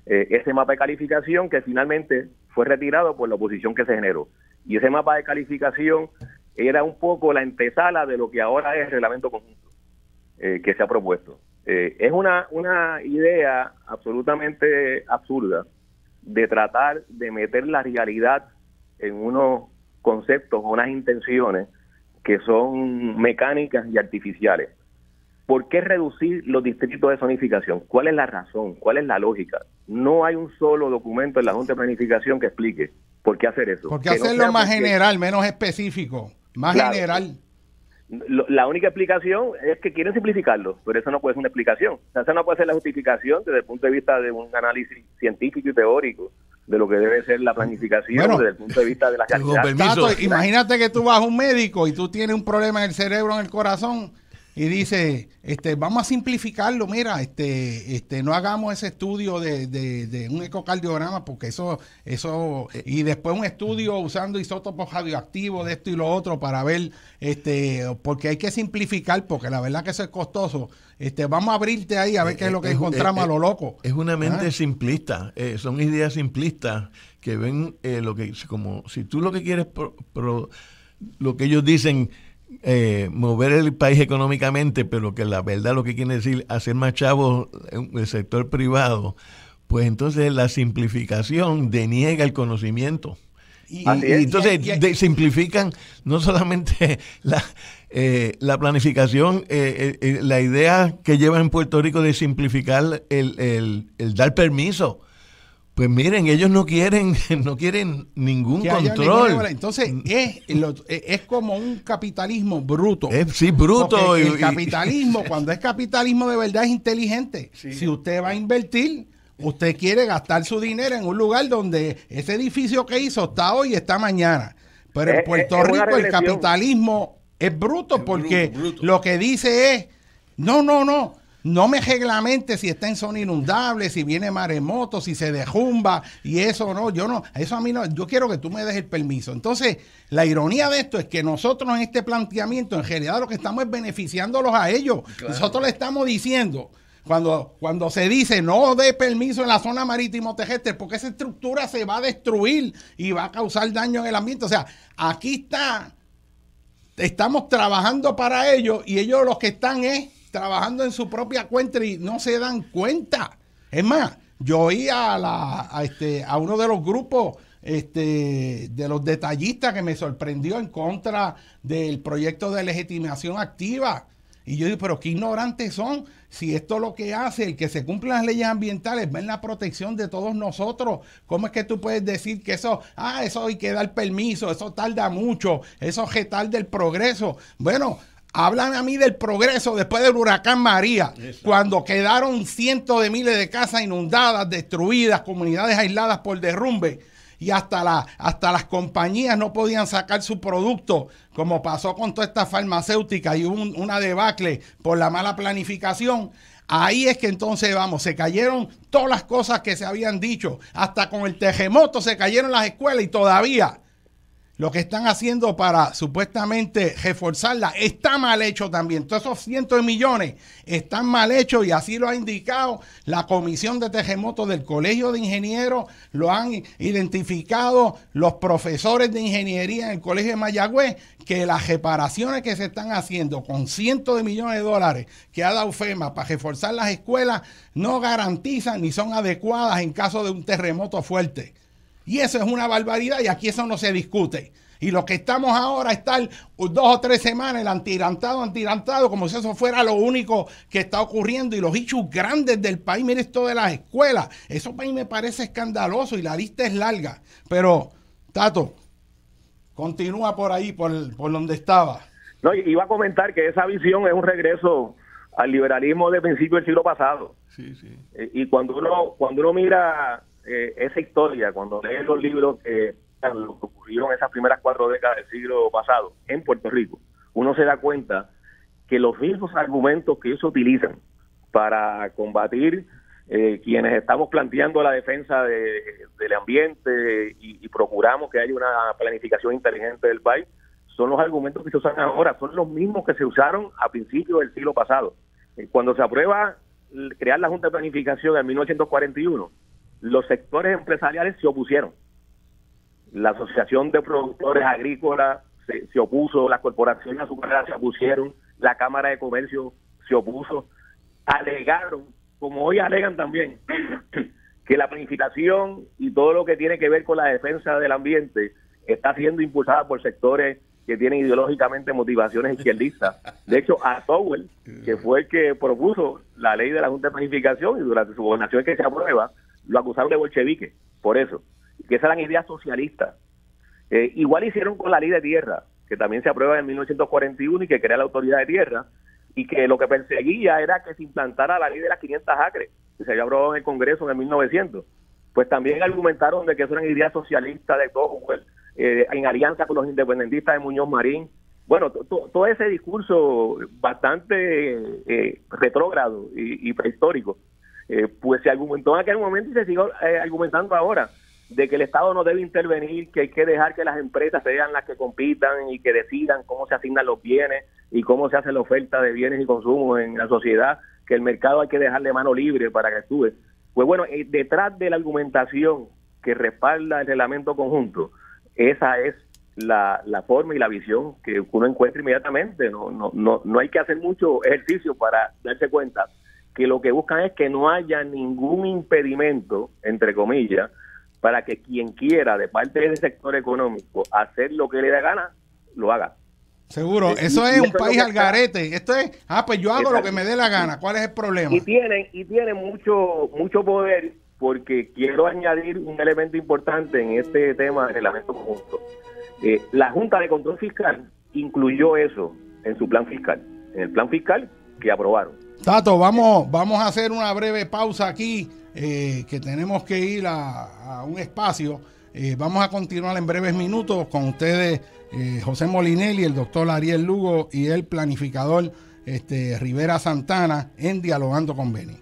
Speaker 4: eh, ese mapa de calificación que finalmente fue retirado por la oposición que se generó. Y ese mapa de calificación era un poco la antesala de lo que ahora es el reglamento conjunto que se ha propuesto. es una, una idea absolutamente absurda de tratar de meter la realidad en unos conceptos, unas intenciones que son mecánicas y artificiales. ¿Por qué reducir los distritos de zonificación? ¿Cuál es la razón? ¿Cuál es la lógica? No hay un solo documento en la Junta de Planificación que explique por qué hacer eso. ¿Por qué hacerlo más general,
Speaker 1: menos específico? Más general.
Speaker 4: La única explicación es que quieren simplificarlo, pero eso no puede ser una explicación. eso no puede ser la justificación desde el punto de vista de un análisis científico y teórico de lo que debe ser la planificación desde el punto de vista de la calidad. imagínate
Speaker 1: que tú vas a un médico y tú tienes un problema en el cerebro, en el corazón y dice, este, vamos a simplificarlo, mira, este, este, no hagamos ese estudio de, de, un ecocardiograma, porque eso, eso, y después un estudio usando isótopos radioactivos de esto y lo otro para ver, este, porque hay que simplificar, porque la verdad que eso es costoso. Este, vamos a abrirte ahí a ver eh, qué es lo que eh, encontramos eh, a lo loco.
Speaker 2: Es una ah. mente simplista, son ideas simplistas que ven lo que, como si tú lo que quieres, lo que ellos dicen, eh, mover el país económicamente, pero que la verdad lo que quiere decir hacer más chavos el sector privado, pues entonces la simplificación deniega el conocimiento. Y, entonces simplifican no solamente eh, la, planificación, eh, la idea que lleva en Puerto Rico de simplificar el, el dar permiso pues miren, ellos no quieren, no quieren ningún control.
Speaker 1: entonces es, es como un capitalismo bruto. sí, bruto. El, capitalismo, cuando es capitalismo de verdad, es inteligente. Si usted va a invertir, usted quiere gastar su dinero en un lugar donde ese edificio que hizo está hoy y está mañana. Pero en Puerto Rico el capitalismo es bruto porque lo que dice es, no, no, no no me reglamente si está en zona inundable, si viene maremoto, si se dejumba y eso no, yo no, eso a mí no, yo quiero que tú me des el permiso. Entonces, la ironía de esto es que nosotros en este planteamiento, en realidad lo que estamos es beneficiándolos a ellos. Nosotros le estamos diciendo, cuando, cuando se dice no dé permiso en la zona marítimo terrestre, porque esa estructura se va a destruir y va a causar daño en el ambiente. O sea, aquí está, estamos trabajando para ellos y ellos los que están es trabajando en su propia cuenta y no se dan cuenta. Es más, yo oí a, la, a, este, a uno de los grupos este, de los detallistas que me sorprendió en contra del proyecto de legitimación activa. Y yo digo, pero qué ignorantes son si esto lo que hace, el que se cumplan las leyes ambientales, ven la protección de todos nosotros. ¿Cómo es que tú puedes decir que eso, ah, eso hay que dar permiso, eso tarda mucho, eso es que progreso? Bueno, Hablan a mí del progreso después del huracán María, cuando quedaron cientos de miles de casas inundadas, destruidas, comunidades aisladas por derrumbe y hasta, hasta las compañías no podían sacar su producto, como pasó con toda esta farmacéutica y una debacle por la mala planificación. Ahí es que entonces vamos, se cayeron todas las cosas que se habían dicho, hasta con el terremoto se cayeron las escuelas y todavía lo que están haciendo para supuestamente reforzarla está mal hecho también. Todos esos cientos de millones están mal hechos y así lo ha indicado la Comisión de Terremotos del Colegio de Ingenieros, lo han identificado los profesores de ingeniería en el Colegio de Mayagüez, que las reparaciones que se están haciendo con cientos de millones de dólares que ha dado FEMA para reforzar las escuelas no garantizan ni son adecuadas en caso de un terremoto fuerte. Y eso es una barbaridad y aquí eso no se discute. Y lo que estamos ahora están dos o tres semanas el antirantado, antirantado, como si eso fuera lo único que está ocurriendo. Y los hechos grandes del país, mire esto de las escuelas. Eso para mí me parece escandaloso y la lista es larga. Pero, Tato, continúa por ahí, por, por donde estaba. No, iba
Speaker 4: a comentar que esa visión es un regreso al liberalismo de principio del siglo pasado. Sí, sí. Eh, y cuando uno, cuando uno mira eh, esa historia, cuando lees los libros que, ocurrieron esas primeras cuatro décadas del siglo pasado en Puerto Rico, uno se da cuenta que los mismos argumentos que ellos utilizan para combatir eh, quienes estamos planteando la defensa de, del ambiente y, procuramos que haya una planificación inteligente del país, son los argumentos que se usan ahora, son los mismos que se usaron a principios del siglo pasado. Eh, cuando se aprueba crear la Junta de Planificación en 1941, los sectores empresariales se opusieron. La Asociación de Productores Agrícolas se, opuso, las corporaciones azucareras se opusieron, la Cámara de Comercio se opuso, alegaron, como hoy alegan también, que la planificación y todo lo que tiene que ver con la defensa del ambiente está siendo impulsada por sectores que tienen ideológicamente motivaciones izquierdistas. De hecho, a Tower que fue el que propuso la ley de la Junta de Planificación y durante su gobernación que se aprueba, lo acusaron de bolchevique, por eso, que esas eran ideas socialistas. Eh, igual hicieron con la ley de tierra, que también se aprueba en 1941 y que crea la autoridad de tierra, y que lo que perseguía era que se implantara la ley de las 500 acres, que se había aprobado en el Congreso en el 1900. Pues también argumentaron de que eso una idea socialista de todo, pues, eh, en alianza con los independentistas de Muñoz Marín. Bueno, todo ese discurso bastante eh, retrógrado y prehistórico eh, pues se argumentó en aquel momento y se sigue eh, argumentando ahora de que el Estado no debe intervenir, que hay que dejar que las empresas sean las que compitan y que decidan cómo se asignan los bienes y cómo se hace la oferta de bienes y consumo en la sociedad, que el mercado hay que dejarle mano libre para que actúe. Pues bueno, eh, detrás de la argumentación que respalda el reglamento conjunto, esa es la, la, forma y la visión que uno encuentra inmediatamente. No, no, no, no hay que hacer mucho ejercicio para darse cuenta que lo que buscan es que no haya ningún impedimento, entre comillas, para que quien quiera, de parte del sector económico, hacer lo que le da gana, lo haga.
Speaker 1: Seguro, eso es un país al garete. Esto es, ah, pues yo hago lo que me dé la gana. ¿Cuál es el problema? Y tienen, y tienen
Speaker 4: mucho, mucho poder, porque quiero añadir un elemento importante en este tema de reglamento conjunto. Eh, la Junta de Control Fiscal incluyó eso en su plan fiscal, en el plan fiscal que aprobaron.
Speaker 1: Tato, vamos, vamos a hacer una breve pausa aquí, eh, que tenemos que ir a, un espacio. Eh, vamos a continuar en breves minutos con ustedes, eh, José Molinelli, el doctor Ariel Lugo y el planificador este, Rivera Santana en Dialogando con Beni.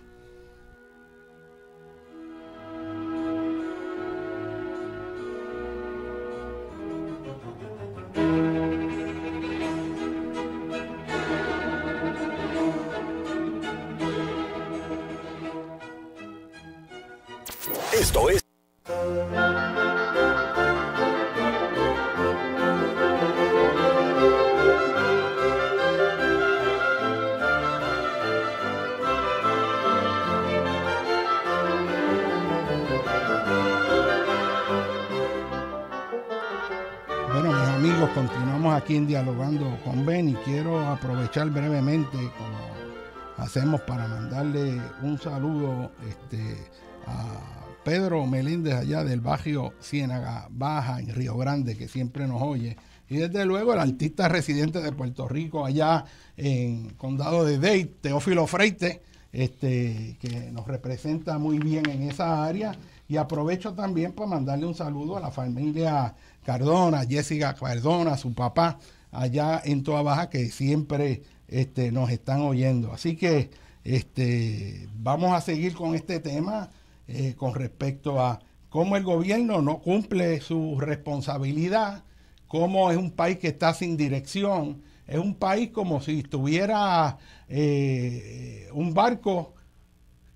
Speaker 1: un saludo este, a Pedro Meléndez allá del barrio Ciénaga Baja en Río Grande, que siempre nos oye. Y desde luego el artista residente de Puerto Rico allá en Condado de Dey, Teófilo Freite, este, que nos representa muy bien en esa área. Y aprovecho también para mandarle un saludo a la familia Cardona, Jessica Cardona, su papá allá en Toa Baja, que siempre este, nos están oyendo. Así que este, vamos a seguir con este tema eh, con respecto a cómo el gobierno no cumple su responsabilidad, cómo es un país que está sin dirección, es un país como si estuviera eh, un barco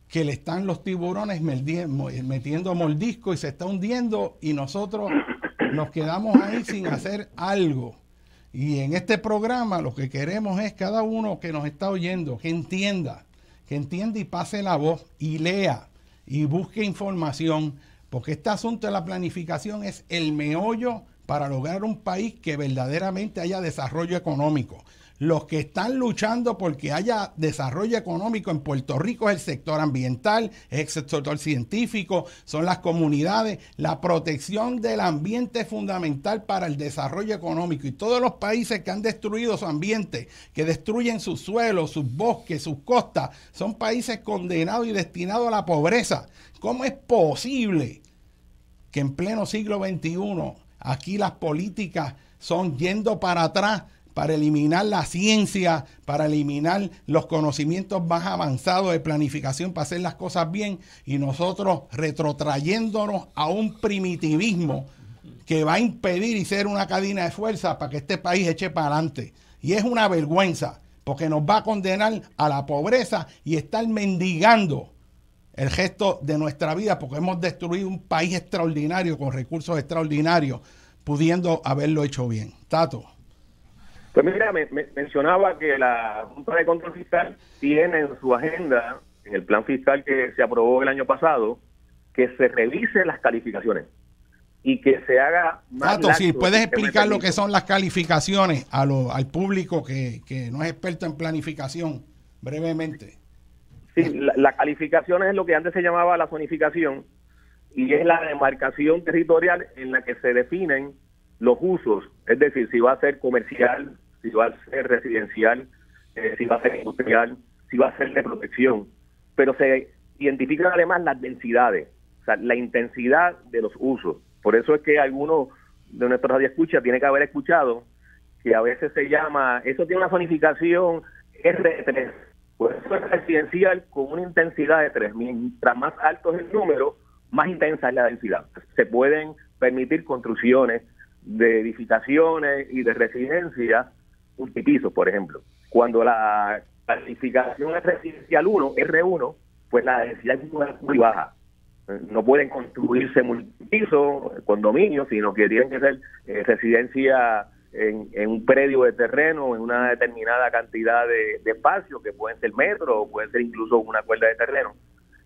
Speaker 1: que le están los tiburones metiendo mordisco y se está hundiendo y nosotros nos quedamos ahí sin hacer algo. Y en este programa lo que queremos es cada uno que nos está oyendo, que entienda que entienda y pase la voz y lea y busque información, porque este asunto de la planificación es el meollo para lograr un país que verdaderamente haya desarrollo económico los que están luchando porque haya desarrollo económico en Puerto Rico es el sector ambiental, es el sector científico, son las comunidades. La protección del ambiente es fundamental para el desarrollo económico y todos los países que han destruido su ambiente, que destruyen sus suelos, sus bosques, sus costas, son países condenados y destinados a la pobreza. ¿Cómo es posible que en pleno siglo XXI aquí las políticas son yendo para atrás para eliminar la ciencia, para eliminar los conocimientos más avanzados de planificación para hacer las cosas bien y nosotros retrotrayéndonos a un primitivismo que va a impedir y ser una cadena de fuerza para que este país eche para adelante. Y es una vergüenza porque nos va a condenar a la pobreza y estar mendigando el gesto de nuestra vida porque hemos destruido un país extraordinario con recursos extraordinarios pudiendo haberlo hecho bien. Tato.
Speaker 4: Pues mira, me, mencionaba que la Junta de Control Fiscal tiene en su agenda, en el plan fiscal que se aprobó el año pasado, que se revise las calificaciones y que se haga más. si puedes explicar lo que son
Speaker 1: las calificaciones a al público que, que no es experto en planificación, brevemente.
Speaker 4: Sí, las la calificación es lo que antes se llamaba la zonificación y es la demarcación territorial en la que se definen los usos, es decir, si va a ser comercial, si va a ser residencial, eh, si va a ser industrial, si va a ser de protección. Pero se identifican además las densidades, o sea, la intensidad de los usos. Por eso es que alguno de nuestros radioescuchas tiene que haber escuchado que a veces se llama, eso tiene una zonificación R3, pues eso es residencial con una intensidad de 3. Mientras más alto es el número, más intensa es la densidad. Se pueden permitir construcciones de edificaciones y de residencias multipisos, por ejemplo. Cuando la clasificación es residencial 1, R1, pues la densidad es muy baja. No pueden construirse multipisos, condominios, sino que tienen que ser eh, residencia en, un predio de terreno, en una determinada cantidad de, espacio, que pueden ser metros o pueden ser incluso una cuerda de terreno.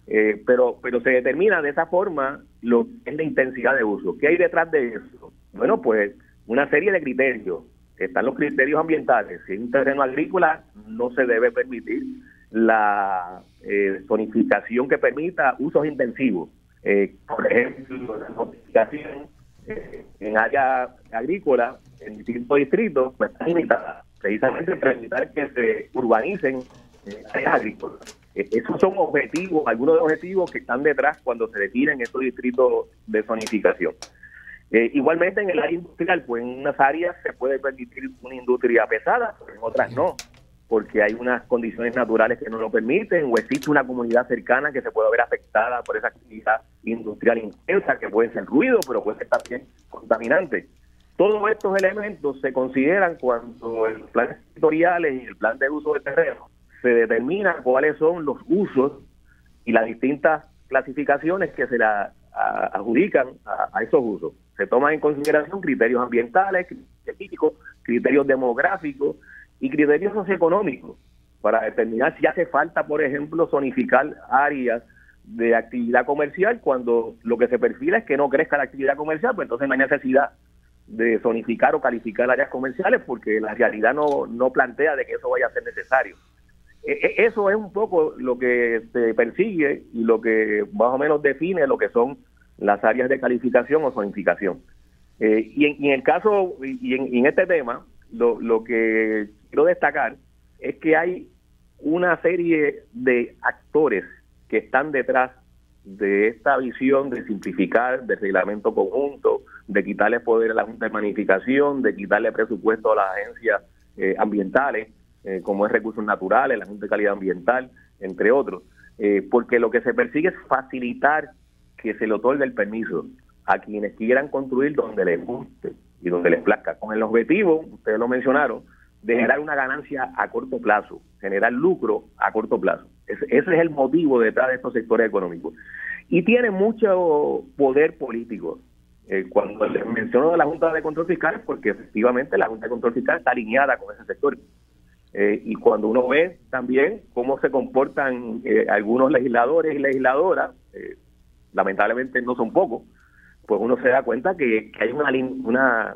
Speaker 4: Eh, pero, pero se determina de esa forma lo la intensidad de uso. ¿Qué hay detrás de eso? Bueno, pues una serie de criterios están los criterios ambientales. Si es un terreno agrícola, no se debe permitir la eh, zonificación que permita usos intensivos. Eh, por ejemplo, la zonificación eh, en área agrícola, en distintos distritos, pues, está limitada, precisamente para evitar que se urbanicen áreas agrícolas. esos son objetivos, algunos de los objetivos que están detrás cuando se definen estos distritos de zonificación. Eh, igualmente en el área industrial, pues en unas áreas se puede permitir una industria pesada, pero en otras no, porque hay unas condiciones naturales que no lo permiten o existe una comunidad cercana que se puede ver afectada por esa actividad industrial intensa, que puede ser ruido, pero puede ser también contaminante. Todos estos elementos se consideran cuando en los planes territoriales y el plan de uso de terreno se determina cuáles son los usos y las distintas clasificaciones que se la adjudican a esos usos se toman en consideración criterios ambientales, criterios, criterios demográficos y criterios socioeconómicos para determinar si hace falta, por ejemplo, zonificar áreas de actividad comercial cuando lo que se perfila es que no crezca la actividad comercial, pues entonces no hay necesidad de zonificar o calificar áreas comerciales porque la realidad no, no plantea de que eso vaya a ser necesario. E, e, eso es un poco lo que se persigue y lo que más o menos define lo que son las áreas de calificación o zonificación. Eh, y, en, el caso, y en, este tema, lo, que quiero destacar es que hay una serie de actores que están detrás de esta visión de simplificar, de reglamento conjunto, de quitarle poder a la Junta de Manificación, de quitarle presupuesto a las agencias eh, ambientales, eh, como es Recursos Naturales, la Junta de Calidad Ambiental, entre otros. porque lo que se persigue es facilitar que se le otorga el permiso a quienes quieran construir donde les guste y donde les plazca, con el objetivo, ustedes lo mencionaron, de generar una ganancia a corto plazo, generar lucro a corto plazo. Ese, es el motivo detrás de estos sectores económicos. Y tiene mucho poder político. Eh, cuando menciono de la Junta de Control Fiscal, porque efectivamente la Junta de Control Fiscal está alineada con ese sector. Eh, y cuando uno ve también cómo se comportan eh, algunos legisladores y legisladoras, lamentablemente no son pocos, pues uno se da cuenta que, hay una,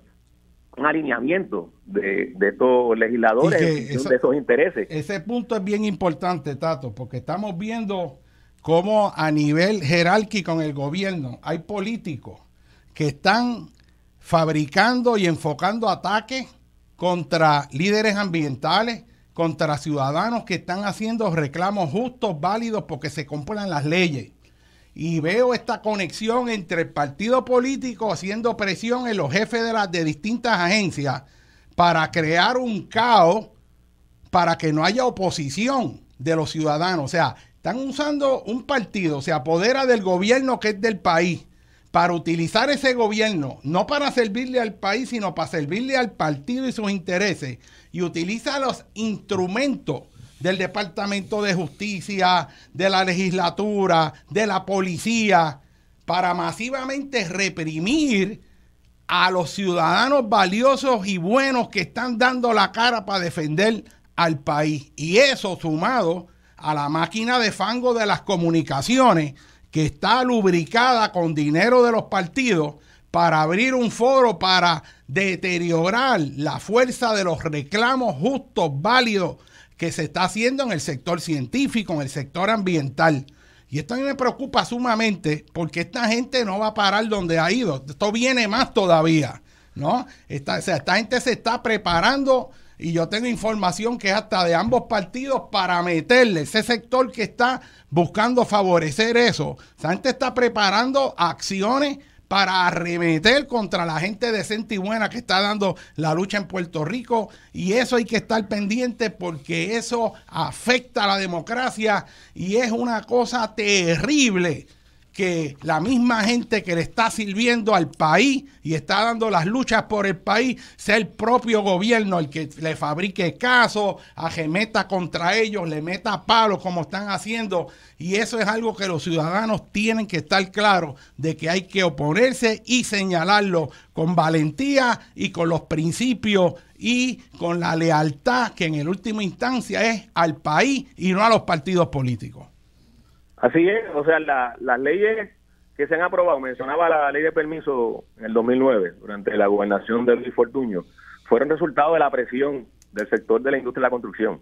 Speaker 4: un alineamiento de, estos legisladores, de esos intereses.
Speaker 1: Ese punto es bien importante, Tato, porque estamos viendo cómo a nivel jerárquico en el gobierno hay políticos que están fabricando y enfocando ataques contra líderes ambientales, contra ciudadanos que están haciendo reclamos justos, válidos, porque se cumplan las leyes y veo esta conexión entre el partido político haciendo presión en los jefes de las de distintas agencias para crear un caos para que no haya oposición de los ciudadanos. O sea, están usando un partido, se apodera del gobierno que es del país para utilizar ese gobierno, no para servirle al país, sino para servirle al partido y sus intereses, y utiliza los instrumentos del Departamento de Justicia, de la legislatura, de la policía, para masivamente reprimir a los ciudadanos valiosos y buenos que están dando la cara para defender al país. Y eso sumado a la máquina de fango de las comunicaciones que está lubricada con dinero de los partidos para abrir un foro para deteriorar la fuerza de los reclamos justos, válidos que se está haciendo en el sector científico, en el sector ambiental. Y esto a mí me preocupa sumamente porque esta gente no va a parar donde ha ido. Esto viene más todavía, ¿no? Esta, o sea, esta gente se está preparando y yo tengo información que es hasta de ambos partidos para meterle ese sector que está buscando favorecer eso. O gente está preparando acciones para arremeter contra la gente decente y buena que está dando la lucha en Puerto Rico. Y eso hay que estar pendiente porque eso afecta a la democracia y es una cosa terrible que la misma gente que le está sirviendo al país y está dando las luchas por el país sea el propio gobierno el que le fabrique casos, ajemeta contra ellos, le meta palos como están haciendo. Y eso es algo que los ciudadanos tienen que estar claros de que hay que oponerse y señalarlo con valentía y con los principios y con la lealtad que en el última instancia es al país y no a los partidos políticos. Así es, o sea,
Speaker 4: las leyes que se han aprobado, mencionaba la ley de permiso en el 2009, durante la gobernación de Luis Fortuño, fueron resultado de la presión del sector de la industria de la construcción.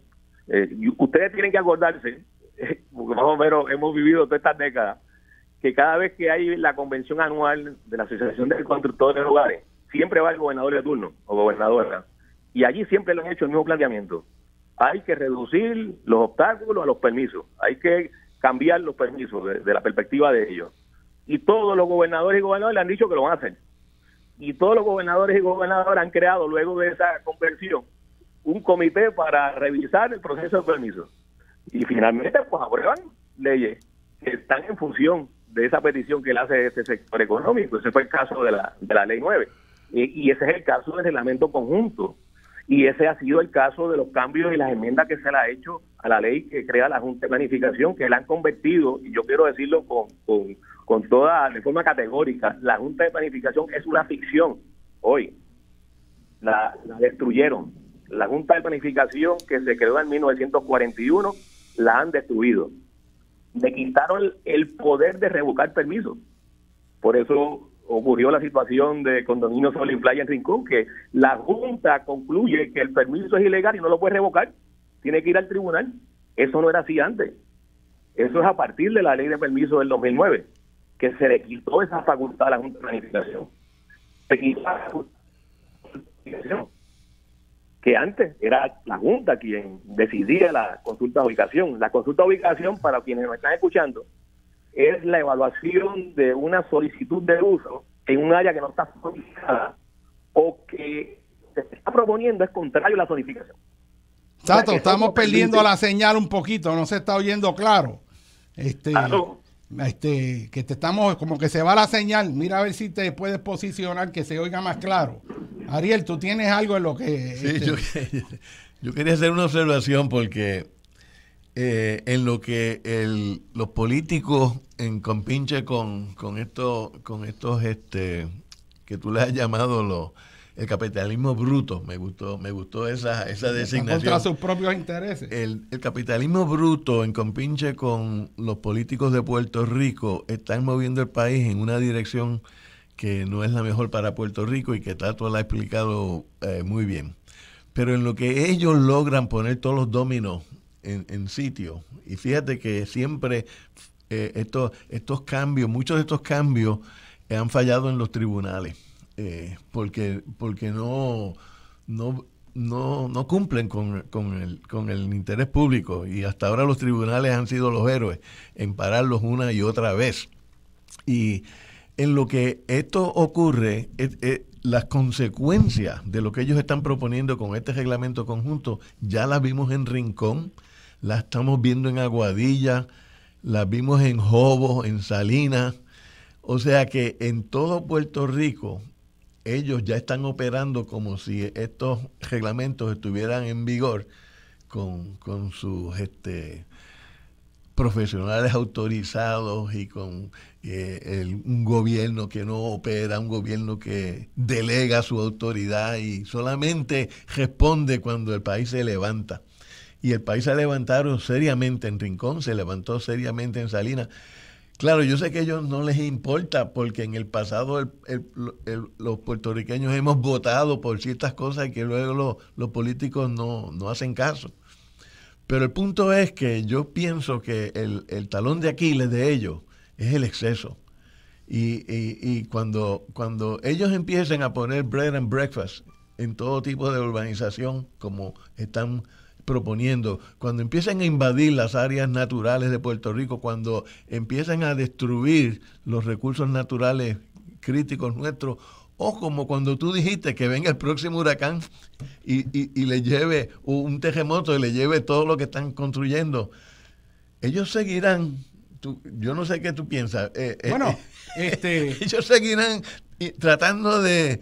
Speaker 4: Eh, ustedes tienen que acordarse, eh, porque más o menos hemos vivido todas estas décadas, que cada vez que hay la convención anual de la Asociación de Constructores de Lugares, siempre va el gobernador de turno o gobernadora. Y allí siempre lo han hecho el mismo planteamiento. Hay que reducir los obstáculos a los permisos. Hay que cambiar los permisos de, la perspectiva de ellos. Y todos los gobernadores y gobernadoras le han dicho que lo van a hacer. Y todos los gobernadores y gobernadoras han creado, luego de esa conversión, un comité para revisar el proceso de permisos. Y finalmente, pues aprueban leyes que están en función de esa petición que le hace este sector económico. Ese fue el caso de la, de la Ley 9. y ese es el caso del reglamento conjunto y ese ha sido el caso de los cambios y las enmiendas que se le ha hecho a la ley que crea la Junta de Planificación, que la han convertido, y yo quiero decirlo con, con, toda, de forma categórica, la Junta de Planificación es una ficción hoy. La, la destruyeron. La Junta de Planificación que se creó en 1941 la han destruido. Le quitaron el poder de revocar permisos. Por eso ocurrió la situación de Condominio Sol y Playa en Rincón, que la Junta concluye que el permiso es ilegal y no lo puede revocar, tiene que ir al tribunal. Eso no era así antes. Eso es a partir de la ley de permiso del 2009, que se le quitó esa facultad a la Junta de Planificación. Se quitó la facultad que antes era la Junta quien decidía la consulta de ubicación. La consulta de ubicación, para quienes me están escuchando, es la evaluación de una solicitud de uso en un área que no está solicitada o que se está proponiendo es contrario a la zonificación.
Speaker 1: estamos perdiendo la señal un poquito, no se está oyendo claro. Este, este, que te estamos, como que se va la señal. Mira a ver si te puedes posicionar que se oiga más claro. Ariel, tú tienes algo en lo que. Sí, este?
Speaker 2: yo quería hacer una observación porque eh, en lo que el, los políticos en compinche con, con, esto, con estos este, que tú le has llamado el capitalismo bruto, me gustó, me gustó esa, esa designación. Contra sus propios intereses. El, el, capitalismo bruto, en compinche con los políticos de Puerto Rico, están moviendo el país en una dirección que no es la mejor para Puerto Rico y que Tato lo ha explicado eh, muy bien. Pero en lo que ellos logran poner todos los dominos en, sitio. Y fíjate que siempre eh, estos, estos cambios, muchos de estos cambios han fallado en los tribunales, eh, porque, porque no, no, cumplen con, el, interés público. Y hasta ahora los tribunales han sido los héroes en pararlos una y otra vez. Y en lo que esto ocurre, las consecuencias de lo que ellos están proponiendo con este reglamento conjunto ya las vimos en Rincón, la estamos viendo en Aguadilla, la vimos en jobo en Salinas. O sea que en todo Puerto Rico ellos ya están operando como si estos reglamentos estuvieran en vigor con, sus este, profesionales autorizados y con eh, un gobierno que no opera, un gobierno que delega su autoridad y solamente responde cuando el país se levanta y el país se levantaron seriamente en Rincón, se levantó seriamente en Salinas. Claro, yo sé que a ellos no les importa porque en el pasado los puertorriqueños hemos votado por ciertas cosas que luego los, políticos no, hacen caso. Pero el punto es que yo pienso que el, talón de Aquiles de ellos es el exceso. Y, cuando, cuando ellos empiecen a poner bread and breakfast en todo tipo de urbanización, como están proponiendo, cuando empiecen a invadir las áreas naturales de Puerto Rico, cuando empiezan a destruir los recursos naturales críticos nuestros, o como cuando tú dijiste que venga el próximo huracán y, le lleve un terremoto y le lleve todo lo que están construyendo, ellos seguirán. yo no sé qué tú piensas. Eh, eh, eh este ellos seguirán eh, tratando de,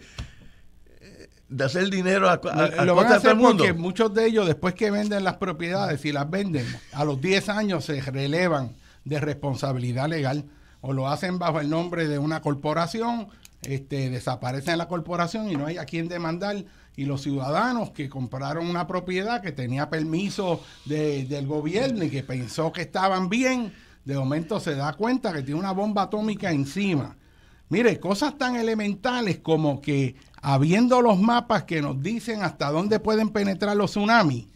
Speaker 2: de hacer dinero a, lo mundo. Porque
Speaker 1: muchos de ellos, después que venden las propiedades, y las venden, a los 10 años se relevan de responsabilidad legal o lo hacen bajo el nombre de una corporación, este, desaparecen la corporación y no hay a quien demandar. Y los ciudadanos que compraron una propiedad que tenía permiso del gobierno y que pensó que estaban bien, de momento se da cuenta que tiene una bomba atómica encima. Mire, cosas tan elementales como que habiendo los mapas que nos dicen hasta dónde pueden penetrar los tsunamis,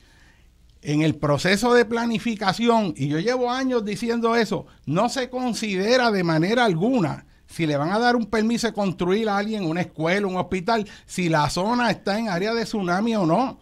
Speaker 1: en el proceso de planificación, y yo llevo años diciendo eso, no se considera de manera alguna si le van a dar un permiso de construir a alguien una escuela, un hospital, si la zona está en área de tsunami o no,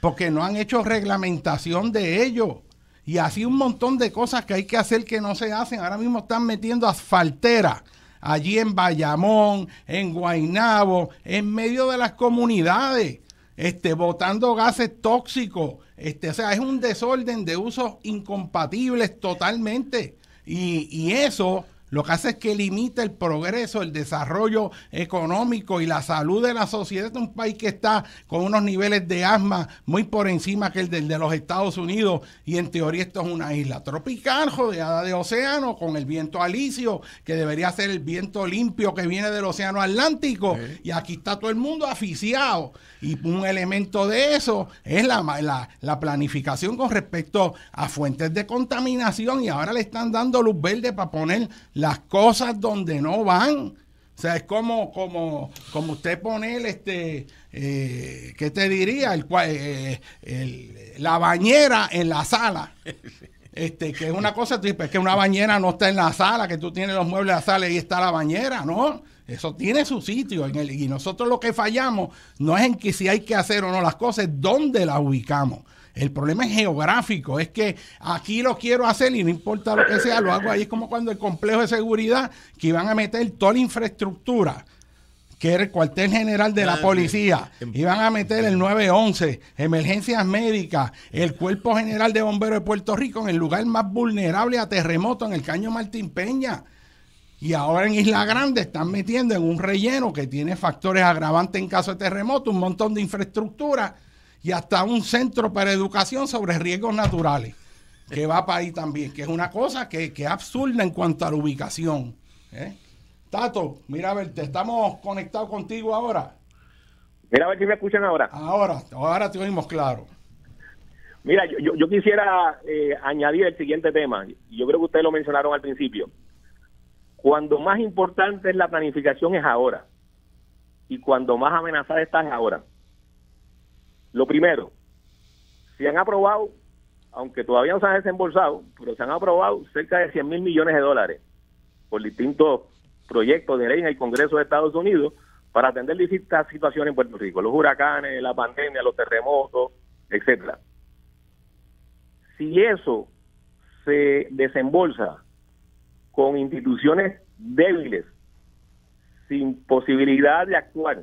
Speaker 1: porque no han hecho reglamentación de ello. Y así un montón de cosas que hay que hacer que no se hacen. Ahora mismo están metiendo asfaltera allí en Bayamón, en Guaynabo, en medio de las comunidades, este, botando gases tóxicos. Este, o sea, es un desorden de usos incompatibles totalmente. Y, y eso lo que hace es que limita el progreso, el desarrollo económico y la salud de la sociedad de un país que está con unos niveles de asma muy por encima que el de los Estados Unidos y en teoría esto es una isla tropical rodeada de océano con el viento alisio que debería ser el viento limpio que viene del océano Atlántico y aquí está todo el mundo aficiado y un elemento de eso es la, la, planificación con respecto a fuentes de contaminación y ahora le están dando luz verde para poner las cosas donde no van. O sea, es como, como, como usted el este, eh, ¿qué te diría? Eh, eh, el, la bañera en la sala. Este, que es una cosa, pues es que una bañera no está en la sala, que tú tienes los muebles a la sala y está la bañera, ¿no? Eso tiene su sitio. En y nosotros lo que fallamos no es en que si hay que hacer o no las cosas, es dónde las ubicamos. El problema es geográfico, es que aquí lo quiero hacer y no importa lo que sea, lo hago ahí. Es como cuando el complejo de seguridad que iban a meter toda la infraestructura que era el cuartel general de la ah, policía. Em, iban a meter el 911, emergencias médicas, el cuerpo general de bomberos de Puerto Rico en el lugar más vulnerable a terremoto, en el caño Martín Peña. Y ahora en Isla Grande están metiendo en un relleno que tiene factores agravantes en caso de terremoto, un montón de infraestructura y hasta un centro para educación sobre riesgos naturales, que va para ahí también, que es una cosa que, es absurda en cuanto a la ubicación. ¿eh? Tato, mira, a ver, te estamos conectados contigo ahora. Mira, a ver si me escuchan ahora. Ahora, ahora te oímos claro. Mira,
Speaker 4: yo, quisiera eh, añadir el siguiente tema. Yo creo que ustedes lo mencionaron al principio. Cuando más importante es la planificación es ahora. Y cuando más amenazada está es ahora. Lo primero, se han aprobado, aunque todavía no se han desembolsado, pero se han aprobado cerca de 100 mil millones de dólares por distintos proyectos de ley en el Congreso de Estados Unidos para atender distintas situaciones en Puerto Rico, los huracanes, la pandemia, los terremotos, etcétera. Si eso se desembolsa con instituciones débiles, sin posibilidad de actuar,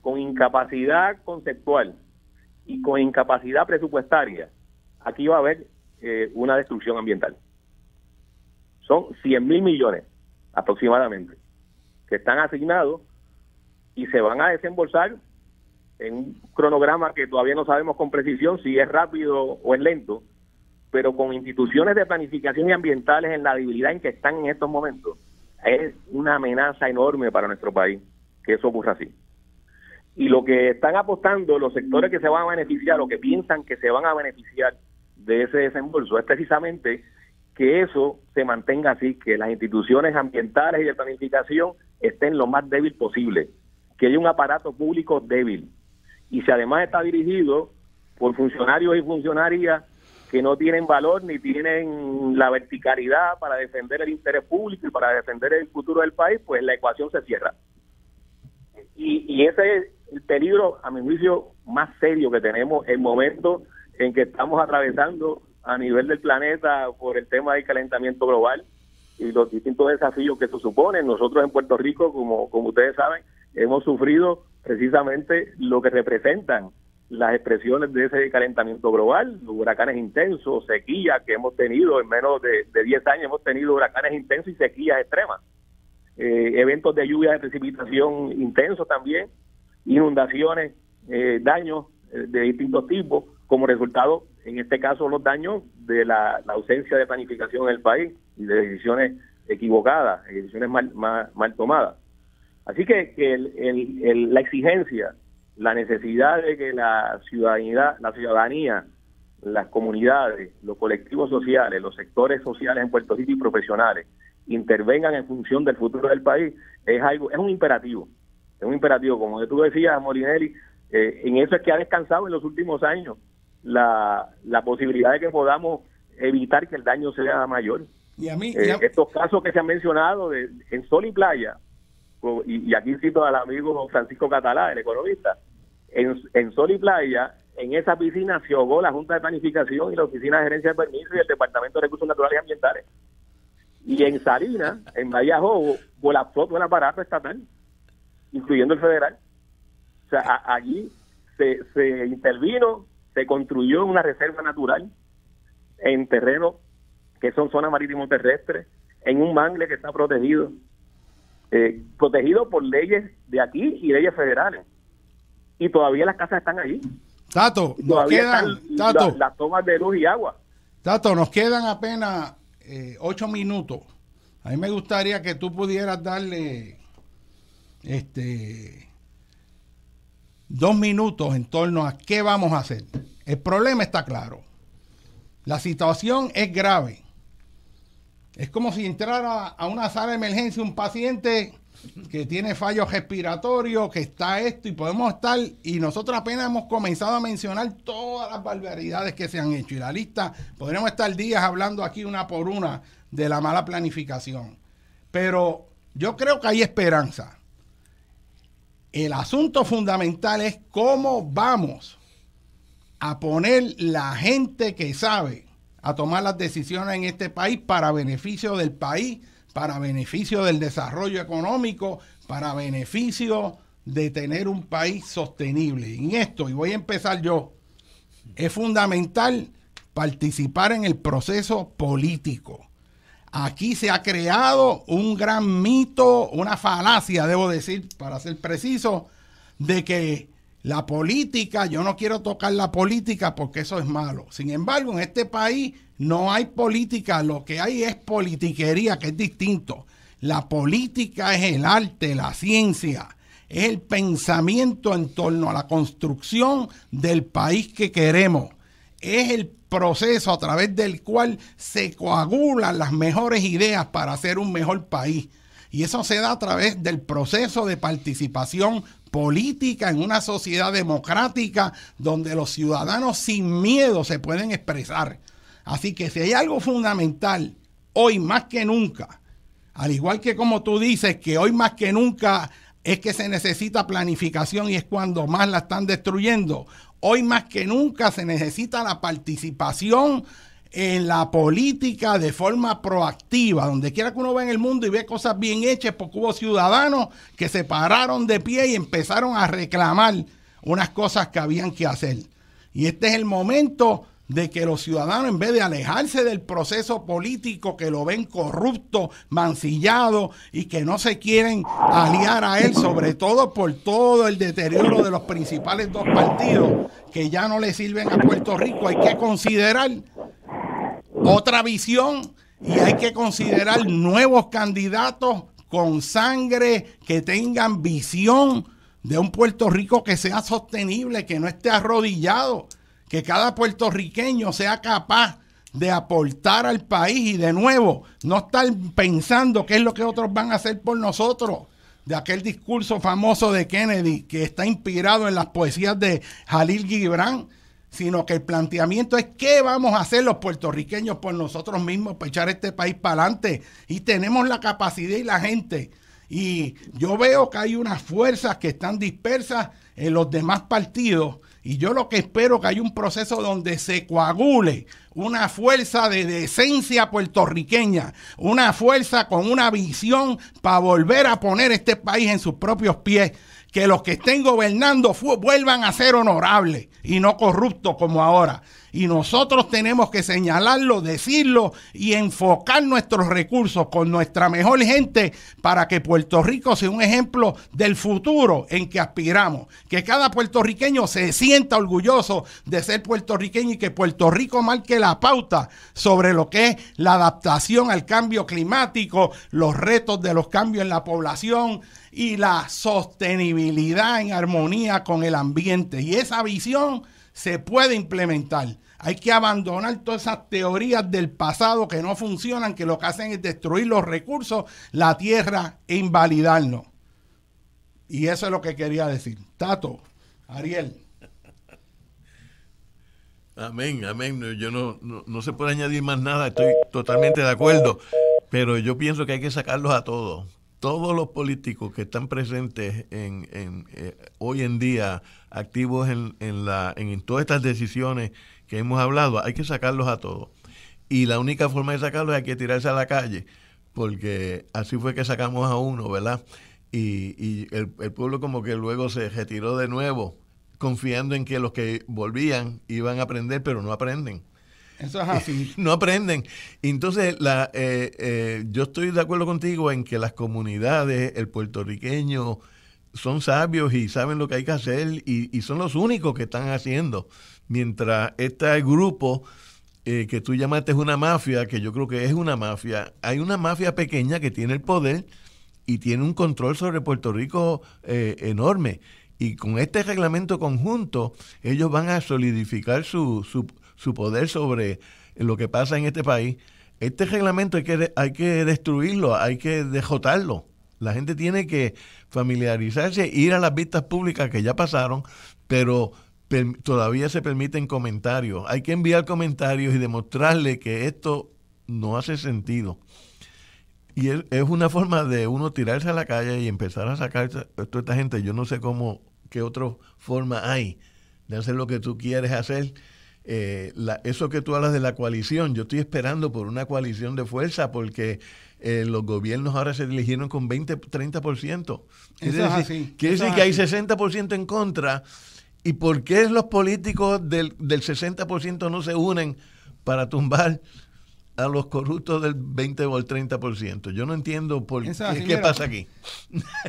Speaker 4: con incapacidad conceptual, y con incapacidad presupuestaria, aquí va a haber eh, una destrucción ambiental. Son 100 mil millones aproximadamente que están asignados y se van a desembolsar en un cronograma que todavía no sabemos con precisión si es rápido o es lento, pero con instituciones de planificación y ambientales en la debilidad en que están en estos momentos, es una amenaza enorme para nuestro país que eso ocurra así y lo que están apostando los sectores que se van a beneficiar o que piensan que se van a beneficiar de ese desembolso es precisamente que eso se mantenga así, que las instituciones ambientales y de planificación estén lo más débil posible, que hay un aparato público débil y si además está dirigido por funcionarios y funcionarias que no tienen valor ni tienen la verticalidad para defender el interés público y para defender el futuro del país, pues la ecuación se cierra. Y, y ese el peligro, a mi juicio, más serio que tenemos el momento en que estamos atravesando a nivel del planeta por el tema del calentamiento global y los distintos desafíos que eso supone. Nosotros en Puerto Rico, como, como ustedes saben, hemos sufrido precisamente lo que representan las expresiones de ese calentamiento global, huracanes intensos, sequías que hemos tenido en menos de, 10 años, hemos tenido huracanes intensos y sequías extremas, eh, eventos de lluvia de precipitación intensos también, inundaciones, eh, daños eh, de distintos tipos, como resultado, en este caso, los daños de la, ausencia de planificación en el país y de decisiones equivocadas, decisiones mal, tomadas. Así que, la exigencia, la necesidad de que la ciudadanía, la ciudadanía, las comunidades, los colectivos sociales, los sectores sociales en Puerto Rico y profesionales intervengan en función del futuro del país es algo, es un imperativo es un imperativo. Como tú decías, Morinelli, eh, en eso es que ha descansado en los últimos años la, posibilidad de que podamos evitar que el daño sea mayor. Y a mí, eh, Estos casos que se han mencionado en Sol y Playa, y, aquí cito al amigo Francisco Catalá, el economista, en, Sol y Playa, en esa piscina se ahogó la Junta de Planificación y la Oficina de Gerencia de Permisos y el Departamento de Recursos Naturales y Ambientales. Y en Salinas, en Bahía Jobo, colapsó todo el aparato estatal incluyendo el federal. O sea, allí se, intervino, se construyó una reserva natural en terreno que son zonas marítimo terrestres, en un mangle que está protegido, eh, protegido por leyes de aquí y leyes federales. Y todavía las casas están allí.
Speaker 1: Tato, nos quedan las tomas de luz y agua. Tato, nos quedan apenas eh, ocho minutos. A mí me gustaría que tú pudieras darle este, dos minutos en torno a qué vamos a hacer. El problema está claro. La situación es grave. Es como si entrara a una sala de emergencia un paciente que tiene fallos respiratorios, que está esto y podemos estar, y nosotros apenas hemos comenzado a mencionar todas las barbaridades que se han hecho y la lista, podríamos estar días hablando aquí una por una de la mala planificación, pero yo creo que hay esperanza. El asunto fundamental es cómo vamos a poner la gente que sabe a tomar las decisiones en este país para beneficio del país, para beneficio del desarrollo económico, para beneficio de tener un país sostenible. En esto, y voy a empezar yo, es fundamental participar en el proceso político. Aquí se ha creado un gran mito, una falacia, debo decir, para ser preciso, de que la política, yo no quiero tocar la política porque eso es malo. Sin embargo, en este país no hay política, lo que hay es politiquería, que es distinto. La política es el arte, la ciencia, es el pensamiento en torno a la construcción del país que queremos. Es el proceso a través del cual se coagulan las mejores ideas para hacer un mejor país. Y eso se da a través del proceso de participación política en una sociedad democrática donde los ciudadanos sin miedo se pueden expresar. Así que si hay algo fundamental hoy más que nunca, al igual que como tú dices que hoy más que nunca es que se necesita planificación y es cuando más la están destruyendo, Hoy más que nunca se necesita la participación en la política de forma proactiva, donde quiera que uno vea en el mundo y ve cosas bien hechas, porque hubo ciudadanos que se pararon de pie y empezaron a reclamar unas cosas que habían que hacer. Y este es el momento de que los ciudadanos, en vez de alejarse del proceso político que lo ven corrupto, mancillado y que no se quieren aliar a él, sobre todo por todo el deterioro de los principales dos partidos que ya no le sirven a Puerto Rico, hay que considerar otra visión y hay que considerar nuevos candidatos con sangre, que tengan visión de un Puerto Rico que sea sostenible, que no esté arrodillado que cada puertorriqueño sea capaz de aportar al país y de nuevo no estar pensando qué es lo que otros van a hacer por nosotros. De aquel discurso famoso de Kennedy que está inspirado en las poesías de Jalil Gibran, sino que el planteamiento es qué vamos a hacer los puertorriqueños por nosotros mismos para echar este país para adelante. Y tenemos la capacidad y la gente. Y yo veo que hay unas fuerzas que están dispersas en los demás partidos y yo lo que espero que haya un proceso donde se coagule una fuerza de, decencia puertorriqueña, una fuerza con una visión para volver a poner este país en sus propios pies que los que estén gobernando vuelvan a ser honorables y no corruptos como ahora. Y nosotros tenemos que señalarlo, decirlo y enfocar nuestros recursos con nuestra mejor gente para que Puerto Rico sea un ejemplo del futuro en que aspiramos. Que cada puertorriqueño se sienta orgulloso de ser puertorriqueño y que Puerto Rico marque la pauta sobre lo que es la adaptación al cambio climático, los retos de los cambios en la población, y la sostenibilidad en armonía con el ambiente. Y esa visión se puede implementar. Hay que abandonar todas esas teorías del pasado que no funcionan, que lo que hacen es destruir los recursos, la tierra e invalidarnos. Y eso es lo que quería decir. Tato, Ariel.
Speaker 2: Amén, amén. Yo no, no, no se puede añadir más nada, estoy totalmente de acuerdo, pero yo pienso que hay que sacarlos a todos todos los políticos que están presentes en, eh, hoy en día, activos en, la, en todas estas decisiones que hemos hablado, hay que sacarlos a todos. Y la única forma de sacarlos es que tirarse a la calle, porque así fue que sacamos a uno, ¿verdad? Y, el pueblo como que luego se retiró de nuevo, confiando en que los que volvían iban a aprender, pero no aprenden. Eso así. no aprenden. Entonces, la, eh, eh, yo estoy de acuerdo contigo en que las comunidades, el puertorriqueño, son sabios y saben lo que hay que hacer y, son los únicos que están haciendo. Mientras este grupo eh, que tú llamaste una mafia, que yo creo que es una mafia, hay una mafia pequeña que tiene el poder y tiene un control sobre Puerto Rico enorme. Y con este reglamento conjunto, ellos van a solidificar su, su poder sobre lo que pasa en este país, este reglamento hay que, hay que destruirlo, hay que dejotarlo. La gente tiene que familiarizarse, ir a las vistas públicas que ya pasaron, pero todavía se permiten comentarios. Hay que enviar comentarios y demostrarle que esto no hace sentido. Y es, una forma de uno tirarse a la calle y empezar a sacar a toda esta gente. Yo no sé cómo, qué otra forma hay de hacer lo que tú quieres hacer eh, la, eso que tú hablas de la coalición, yo estoy esperando por una coalición de fuerza porque eh, los gobiernos ahora se eligieron con 20, 30%. Quiere decir, quiere decir que hay 60% en contra. ¿Y por qué los políticos del, del 60% no se unen para tumbar a los corruptos del 20 o el 30%. Yo no entiendo por qué, pasa aquí.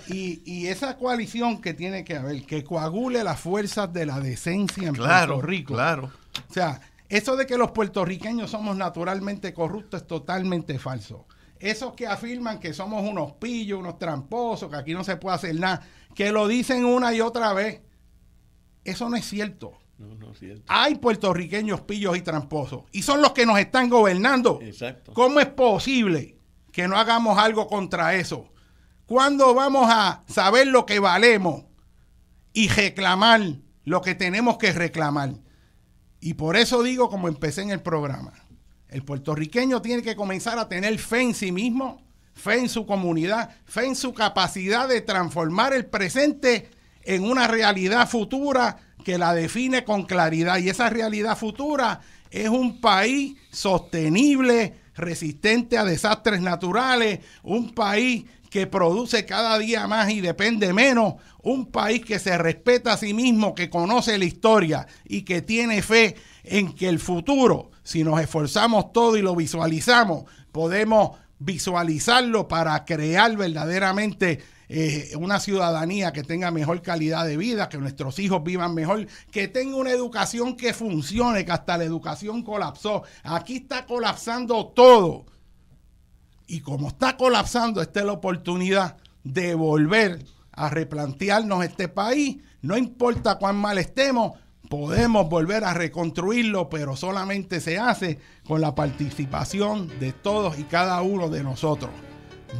Speaker 1: Y, esa coalición que tiene que haber, que coagule las fuerzas de la decencia en Puerto Rico. Claro. O sea, eso de que los puertorriqueños somos naturalmente corruptos es totalmente falso. Esos que afirman que somos unos pillos, unos tramposos, que aquí no se puede hacer nada, que lo dicen una y otra vez, eso no es cierto. Hay puertorriqueños pillos y tramposos. Y son los que nos están gobernando. Exacto. ¿Cómo es posible que no hagamos algo contra eso? ¿Cuándo vamos a saber lo que valemos y reclamar lo que tenemos que reclamar? Y por eso digo, como empecé en el programa, el puertorriqueño tiene que comenzar a tener fe en sí mismo, fe en su comunidad, fe en su capacidad de transformar el presente en una realidad futura que la define con claridad y esa realidad futura es un país sostenible, resistente a desastres naturales, un país que produce cada día más y depende menos, un país que se respeta a sí mismo, que conoce la historia y que tiene fe en que el futuro, si nos esforzamos todo y lo visualizamos, podemos visualizarlo para crear verdaderamente eh, una ciudadanía que tenga mejor calidad de vida, que nuestros hijos vivan mejor, que tenga una educación que funcione, que hasta la educación colapsó. Aquí está colapsando todo. Y como está colapsando, esta es la oportunidad de volver a replantearnos este país. No importa cuán mal estemos, podemos volver a reconstruirlo, pero solamente se hace con la participación de todos y cada uno de nosotros.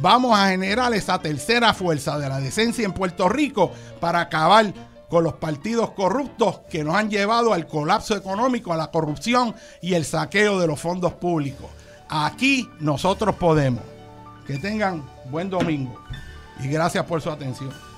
Speaker 1: Vamos a generar esa tercera fuerza de la decencia en Puerto Rico para acabar con los partidos corruptos que nos han llevado al colapso económico, a la corrupción y el saqueo de los fondos públicos. Aquí nosotros podemos. Que tengan buen domingo y gracias por su atención.